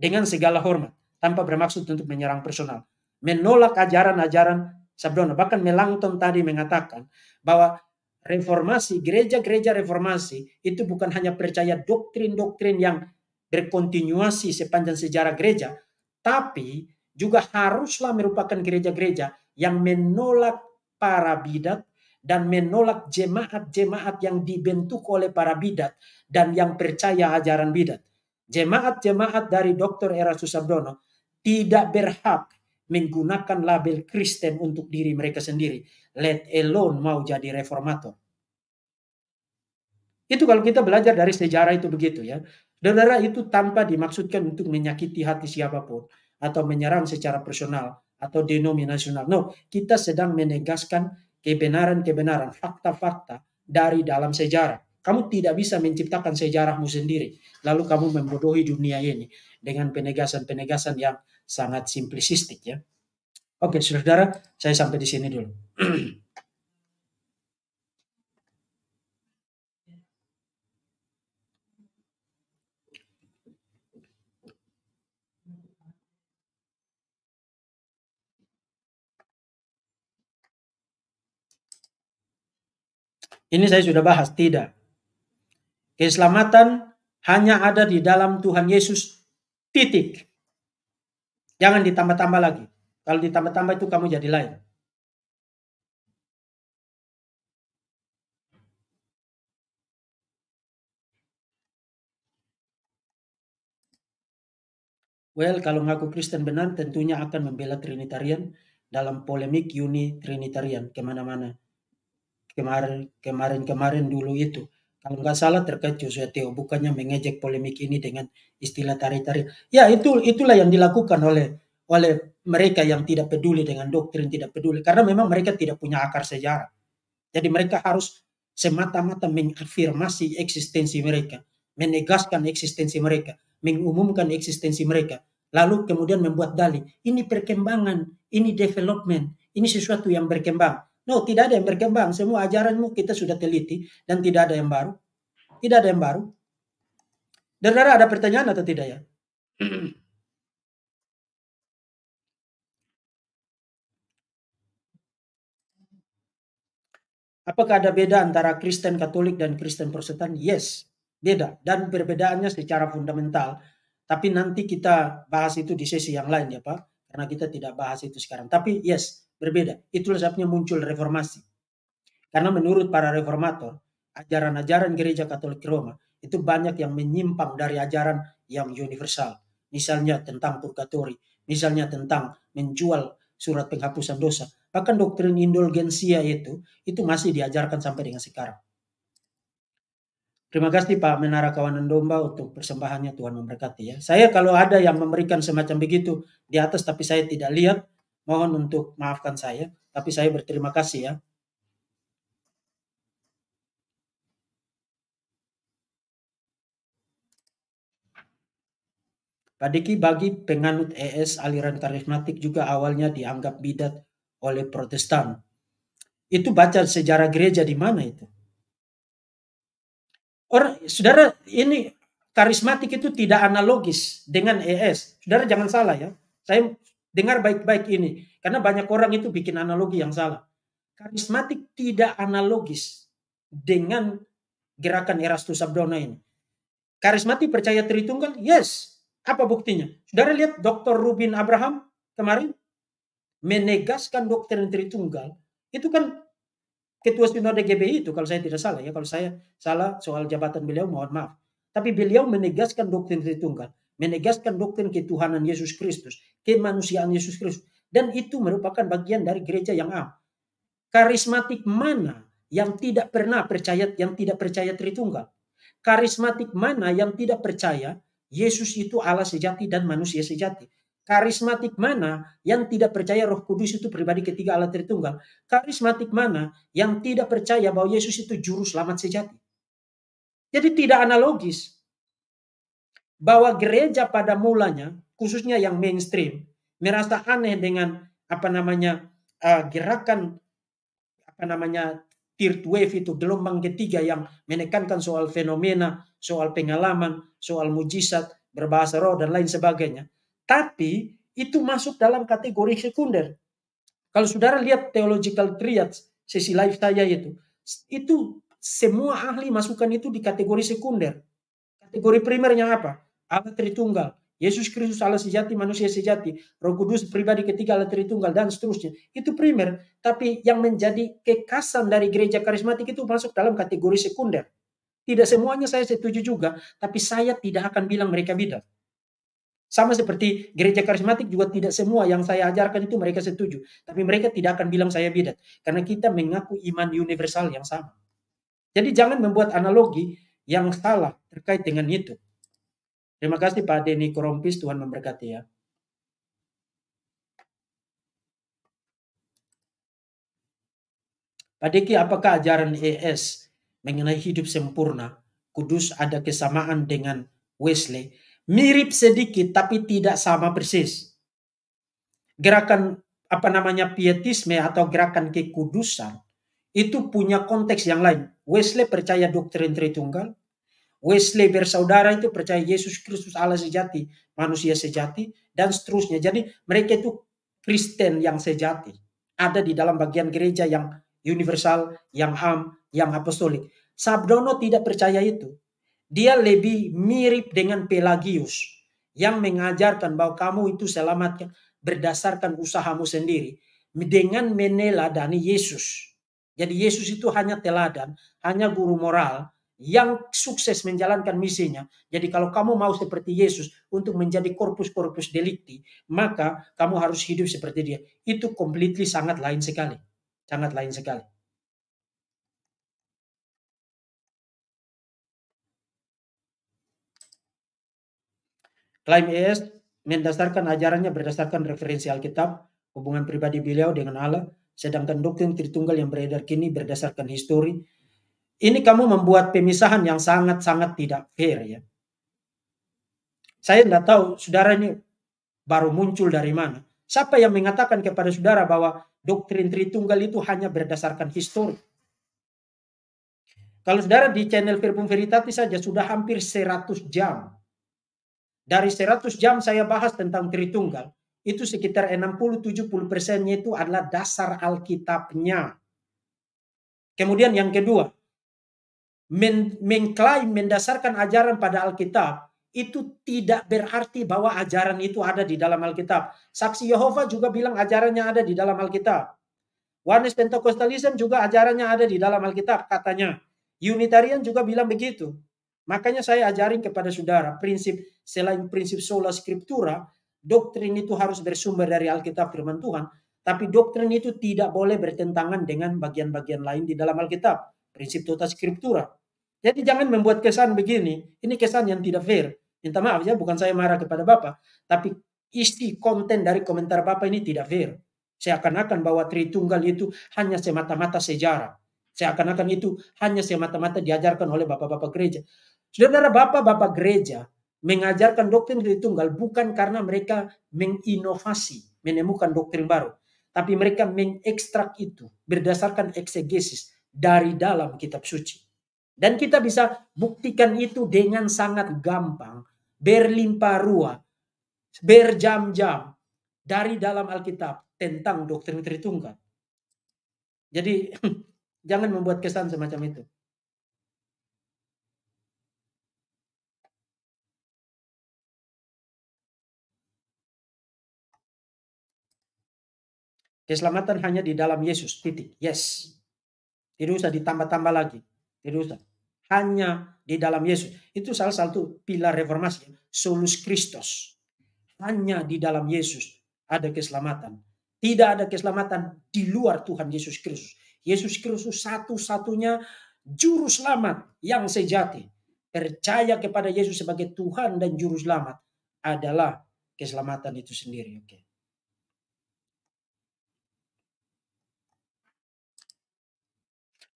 dengan segala hormat tanpa bermaksud untuk menyerang personal. Menolak ajaran-ajaran Sabdono. Bahkan Melangton tadi mengatakan bahwa reformasi, gereja-gereja reformasi itu bukan hanya percaya doktrin-doktrin yang berkontinuasi sepanjang sejarah gereja, tapi juga haruslah merupakan gereja-gereja yang menolak para bidat dan menolak jemaat-jemaat yang dibentuk oleh para bidat dan yang percaya ajaran bidat jemaat-jemaat dari Dr. Erasmus Sabdono tidak berhak menggunakan label Kristen untuk diri mereka sendiri. Let alone mau jadi reformator. Itu kalau kita belajar dari sejarah itu begitu ya. Saudara itu tanpa dimaksudkan untuk menyakiti hati siapapun atau menyerang secara personal atau denominasional. No, kita sedang menegaskan kebenaran-kebenaran, fakta-fakta dari dalam sejarah. Kamu tidak bisa menciptakan sejarahmu sendiri. Lalu kamu membodohi dunia ini dengan penegasan-penegasan yang sangat simplistik ya. Oke, saudara, saya sampai di sini dulu. Ini saya sudah bahas, tidak. Keselamatan hanya ada di dalam Tuhan Yesus. Titik. Jangan ditambah-tambah lagi. Kalau ditambah-tambah itu kamu jadi lain. Well, kalau ngaku Kristen benar tentunya akan membela Trinitarian dalam polemik Uni Trinitarian kemana-mana. Kemarin, kemarin-kemarin dulu itu kalau nggak salah terkait Joshua Teo bukannya mengejek polemik ini dengan istilah tari-tari ya itu itulah yang dilakukan oleh oleh mereka yang tidak peduli dengan doktrin tidak peduli karena memang mereka tidak punya akar sejarah jadi mereka harus semata-mata mengafirmasi eksistensi mereka menegaskan eksistensi mereka mengumumkan eksistensi mereka lalu kemudian membuat dalih ini perkembangan ini development ini sesuatu yang berkembang No, tidak ada yang berkembang. Semua ajaranmu kita sudah teliti dan tidak ada yang baru. Tidak ada yang baru. Saudara ada pertanyaan atau tidak ya? Apakah ada beda antara Kristen Katolik dan Kristen Protestan? Yes, beda dan perbedaannya secara fundamental. Tapi nanti kita bahas itu di sesi yang lain ya Pak, karena kita tidak bahas itu sekarang. Tapi yes, berbeda. Itulah sebabnya muncul reformasi. Karena menurut para reformator, ajaran-ajaran gereja Katolik Roma itu banyak yang menyimpang dari ajaran yang universal. Misalnya tentang purgatori, misalnya tentang menjual surat penghapusan dosa. Bahkan doktrin indulgensia itu, itu masih diajarkan sampai dengan sekarang. Terima kasih Pak Menara Kawanan Domba untuk persembahannya Tuhan memberkati ya. Saya kalau ada yang memberikan semacam begitu di atas tapi saya tidak lihat, Mohon untuk maafkan saya, tapi saya berterima kasih ya. Pak bagi penganut ES aliran karismatik juga awalnya dianggap bidat oleh protestan. Itu baca sejarah gereja di mana itu? Or, saudara, ini karismatik itu tidak analogis dengan ES. Saudara jangan salah ya. Saya Dengar baik-baik ini, karena banyak orang itu bikin analogi yang salah. Karismatik tidak analogis dengan gerakan Erastus Abdona ini. Karismatik percaya Tritunggal, Yes. Apa buktinya? Saudara lihat Dr. Rubin Abraham kemarin menegaskan doktrin Tritunggal. Itu kan ketua sinode GBI itu kalau saya tidak salah ya. Kalau saya salah soal jabatan beliau mohon maaf. Tapi beliau menegaskan doktrin Tritunggal menegaskan doktrin ketuhanan Yesus Kristus, kemanusiaan Yesus Kristus. Dan itu merupakan bagian dari gereja yang am. Karismatik mana yang tidak pernah percaya, yang tidak percaya Tritunggal? Karismatik mana yang tidak percaya Yesus itu Allah sejati dan manusia sejati? Karismatik mana yang tidak percaya Roh Kudus itu pribadi ketiga Allah Tritunggal? Karismatik mana yang tidak percaya bahwa Yesus itu juru selamat sejati? Jadi tidak analogis bahwa gereja pada mulanya khususnya yang mainstream merasa aneh dengan apa namanya uh, gerakan apa namanya third wave itu gelombang ketiga yang menekankan soal fenomena, soal pengalaman, soal mujizat, berbahasa roh dan lain sebagainya. Tapi itu masuk dalam kategori sekunder. Kalau saudara lihat theological triads sesi live saya itu, itu semua ahli masukan itu di kategori sekunder. Kategori primernya apa? Allah Tritunggal, Yesus Kristus Allah sejati, manusia sejati, Roh Kudus pribadi ketiga Allah Tritunggal dan seterusnya. Itu primer, tapi yang menjadi kekasan dari gereja karismatik itu masuk dalam kategori sekunder. Tidak semuanya saya setuju juga, tapi saya tidak akan bilang mereka beda. Sama seperti gereja karismatik juga tidak semua yang saya ajarkan itu mereka setuju. Tapi mereka tidak akan bilang saya bidat. Karena kita mengaku iman universal yang sama. Jadi jangan membuat analogi yang salah terkait dengan itu. Terima kasih Pak Denny Korompis, Tuhan memberkati ya. Pak Diki, apakah ajaran ES mengenai hidup sempurna, kudus ada kesamaan dengan Wesley? Mirip sedikit tapi tidak sama persis. Gerakan apa namanya pietisme atau gerakan kekudusan itu punya konteks yang lain. Wesley percaya doktrin Tritunggal, Wesley bersaudara itu percaya Yesus Kristus Allah sejati, manusia sejati, dan seterusnya. Jadi mereka itu Kristen yang sejati. Ada di dalam bagian gereja yang universal, yang ham, yang apostolik. Sabdono tidak percaya itu. Dia lebih mirip dengan Pelagius yang mengajarkan bahwa kamu itu selamatkan berdasarkan usahamu sendiri dengan meneladani Yesus. Jadi Yesus itu hanya teladan, hanya guru moral, yang sukses menjalankan misinya. Jadi kalau kamu mau seperti Yesus untuk menjadi korpus-korpus delikti, maka kamu harus hidup seperti dia. Itu completely sangat lain sekali. Sangat lain sekali. Klaim ES mendasarkan ajarannya berdasarkan referensi Alkitab, hubungan pribadi beliau dengan Allah, sedangkan doktrin Tritunggal yang beredar kini berdasarkan histori, ini kamu membuat pemisahan yang sangat-sangat tidak fair ya. Saya tidak tahu saudara ini baru muncul dari mana. Siapa yang mengatakan kepada saudara bahwa doktrin Tritunggal itu hanya berdasarkan histori? Kalau saudara di channel Verbum Veritatis saja sudah hampir 100 jam. Dari 100 jam saya bahas tentang Tritunggal, itu sekitar 60-70 persennya itu adalah dasar Alkitabnya. Kemudian yang kedua, men mengklaim mendasarkan ajaran pada Alkitab itu tidak berarti bahwa ajaran itu ada di dalam Alkitab. Saksi Yehova juga bilang ajarannya ada di dalam Alkitab. Oneness Pentecostalism juga ajarannya ada di dalam Alkitab katanya. Unitarian juga bilang begitu. Makanya saya ajarin kepada saudara prinsip selain prinsip sola scriptura, doktrin itu harus bersumber dari Alkitab firman Tuhan, tapi doktrin itu tidak boleh bertentangan dengan bagian-bagian lain di dalam Alkitab. Prinsip total scriptura. Jadi jangan membuat kesan begini. Ini kesan yang tidak fair. Minta maaf ya, bukan saya marah kepada Bapak. Tapi isi konten dari komentar Bapak ini tidak fair. Saya akan akan bahwa Tritunggal itu hanya semata-mata sejarah. Saya akan itu hanya semata-mata diajarkan oleh Bapak-Bapak gereja. Saudara Bapak-Bapak gereja mengajarkan doktrin Tritunggal bukan karena mereka menginovasi, menemukan doktrin baru. Tapi mereka mengekstrak itu berdasarkan eksegesis dari dalam kitab suci. Dan kita bisa buktikan itu dengan sangat gampang, berlimpah ruah, berjam-jam dari dalam Alkitab tentang doktrin Tritunggal. Jadi jangan membuat kesan semacam itu. Keselamatan hanya di dalam Yesus, titik. Yes. Tidak usah ditambah-tambah lagi. Tidak usah hanya di dalam Yesus. Itu salah satu pilar reformasi, solus Kristus. Hanya di dalam Yesus ada keselamatan. Tidak ada keselamatan di luar Tuhan Yesus Kristus. Yesus Kristus satu-satunya juru selamat yang sejati. Percaya kepada Yesus sebagai Tuhan dan juru selamat adalah keselamatan itu sendiri. Oke. Okay.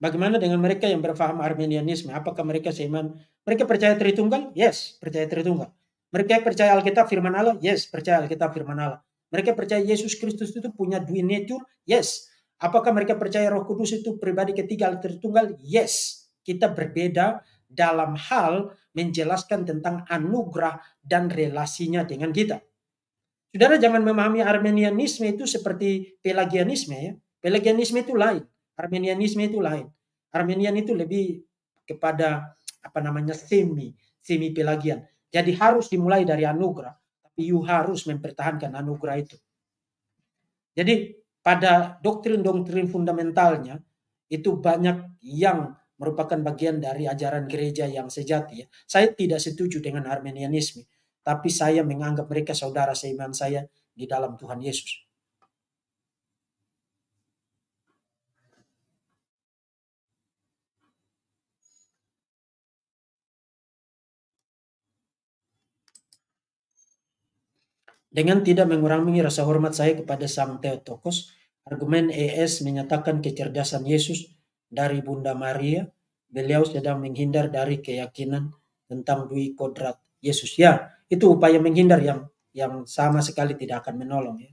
Bagaimana dengan mereka yang berfaham Arminianisme? Apakah mereka seiman? Mereka percaya Tritunggal? Yes, percaya Tritunggal. Mereka percaya Alkitab firman Allah? Yes, percaya Alkitab firman Allah. Mereka percaya Yesus Kristus itu punya dua nature? Yes. Apakah mereka percaya Roh Kudus itu pribadi ketiga Tritunggal? Yes. Kita berbeda dalam hal menjelaskan tentang anugerah dan relasinya dengan kita. Saudara jangan memahami Arminianisme itu seperti Pelagianisme ya. Pelagianisme itu lain. Armenianisme itu lain. Armenian itu lebih kepada apa namanya semi semi pelagian. Jadi harus dimulai dari anugerah, tapi you harus mempertahankan anugerah itu. Jadi pada doktrin-doktrin fundamentalnya itu banyak yang merupakan bagian dari ajaran gereja yang sejati. Ya. Saya tidak setuju dengan Armenianisme, tapi saya menganggap mereka saudara seiman saya di dalam Tuhan Yesus. Dengan tidak mengurangi rasa hormat saya kepada Sang Theotokos, argumen ES menyatakan kecerdasan Yesus dari Bunda Maria, beliau sedang menghindar dari keyakinan tentang dwi kodrat Yesus. Ya, itu upaya menghindar yang yang sama sekali tidak akan menolong ya.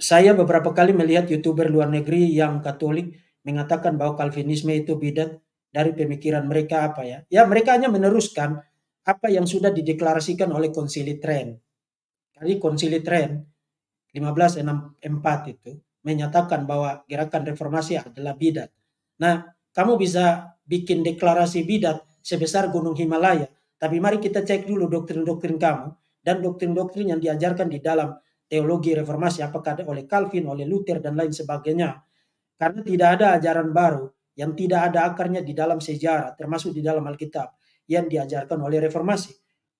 Saya beberapa kali melihat youtuber luar negeri yang Katolik mengatakan bahwa Calvinisme itu bidat dari pemikiran mereka apa ya. Ya mereka hanya meneruskan apa yang sudah dideklarasikan oleh konsili Trent. Kali konsili Trent 1564 itu menyatakan bahwa gerakan reformasi adalah bidat. Nah, kamu bisa bikin deklarasi bidat sebesar gunung Himalaya, tapi mari kita cek dulu doktrin-doktrin kamu dan doktrin-doktrin yang diajarkan di dalam teologi reformasi apakah oleh Calvin, oleh Luther dan lain sebagainya. Karena tidak ada ajaran baru yang tidak ada akarnya di dalam sejarah, termasuk di dalam Alkitab, yang diajarkan oleh reformasi.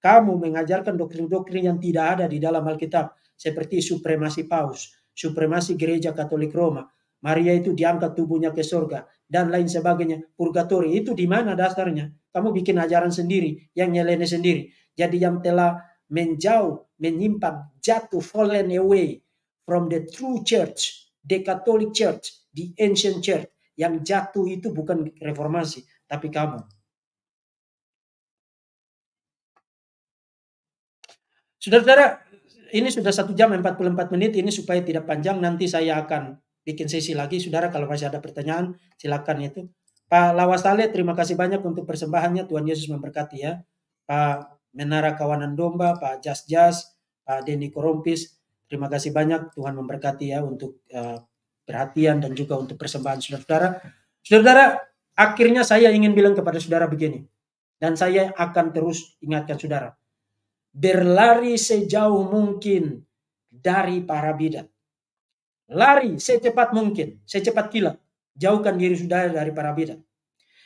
Kamu mengajarkan doktrin-doktrin yang tidak ada di dalam Alkitab, seperti supremasi paus, supremasi gereja Katolik Roma, Maria itu diangkat tubuhnya ke surga, dan lain sebagainya. Purgatori itu di mana dasarnya? Kamu bikin ajaran sendiri, yang nyeleneh sendiri. Jadi yang telah menjauh, menyimpang, jatuh, fallen away from the true church, the Catholic Church, the ancient church, yang jatuh itu bukan reformasi, tapi kamu. Saudara-saudara, ini sudah satu jam 44 menit ini supaya tidak panjang nanti saya akan bikin sesi lagi saudara kalau masih ada pertanyaan silakan itu Pak Lawas Lawasale terima kasih banyak untuk persembahannya Tuhan Yesus memberkati ya Pak Menara Kawanan Domba Pak Jas Jas Pak Denny Korompis terima kasih banyak Tuhan memberkati ya untuk uh, perhatian dan juga untuk persembahan saudara-saudara. Saudara, akhirnya saya ingin bilang kepada saudara begini. Dan saya akan terus ingatkan saudara. Berlari sejauh mungkin dari para bidat. Lari secepat mungkin, secepat kilat. Jauhkan diri saudara dari para bidat.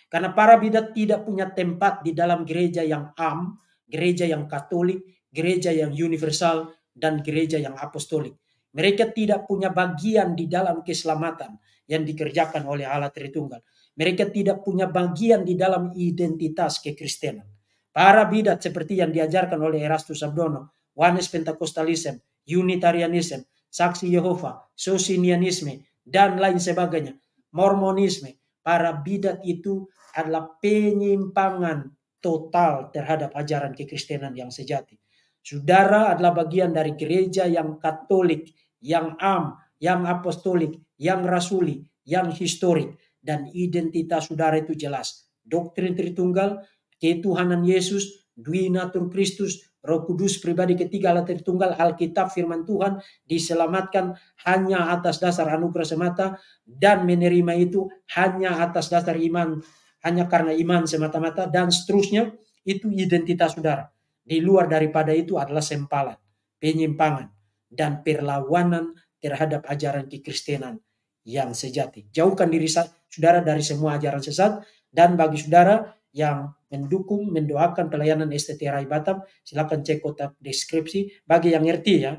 Karena para bidat tidak punya tempat di dalam gereja yang am, gereja yang katolik, gereja yang universal, dan gereja yang apostolik. Mereka tidak punya bagian di dalam keselamatan yang dikerjakan oleh Allah Tritunggal. Mereka tidak punya bagian di dalam identitas kekristenan. Para bidat seperti yang diajarkan oleh Erastus Abdono, Wanes Pentakostalism, Unitarianism, Saksi Yehova, Sosinianisme, dan lain sebagainya. Mormonisme, para bidat itu adalah penyimpangan total terhadap ajaran kekristenan yang sejati. Saudara adalah bagian dari gereja yang katolik yang am, yang apostolik, yang rasuli, yang historik. Dan identitas saudara itu jelas. Doktrin Tritunggal, ketuhanan Yesus, Dwi Natur Kristus, Roh Kudus pribadi ketiga Allah Tritunggal Alkitab firman Tuhan diselamatkan hanya atas dasar anugerah semata dan menerima itu hanya atas dasar iman hanya karena iman semata-mata dan seterusnya itu identitas saudara di luar daripada itu adalah sempalan penyimpangan dan perlawanan terhadap ajaran kekristenan yang sejati. Jauhkan diri saudara dari semua ajaran sesat dan bagi saudara yang mendukung, mendoakan pelayanan STT Rai Batam, silakan cek kotak deskripsi bagi yang ngerti ya.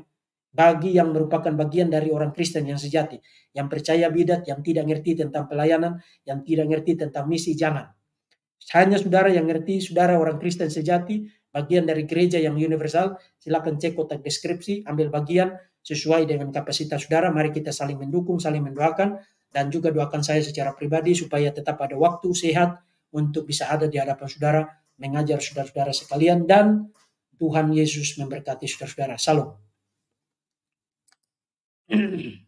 Bagi yang merupakan bagian dari orang Kristen yang sejati, yang percaya bidat, yang tidak ngerti tentang pelayanan, yang tidak ngerti tentang misi, jangan. Hanya saudara yang ngerti, saudara orang Kristen sejati, bagian dari gereja yang universal, silakan cek kotak deskripsi, ambil bagian sesuai dengan kapasitas saudara. Mari kita saling mendukung, saling mendoakan, dan juga doakan saya secara pribadi supaya tetap ada waktu sehat untuk bisa ada di hadapan saudara, mengajar saudara-saudara sekalian, dan Tuhan Yesus memberkati saudara-saudara. Salam.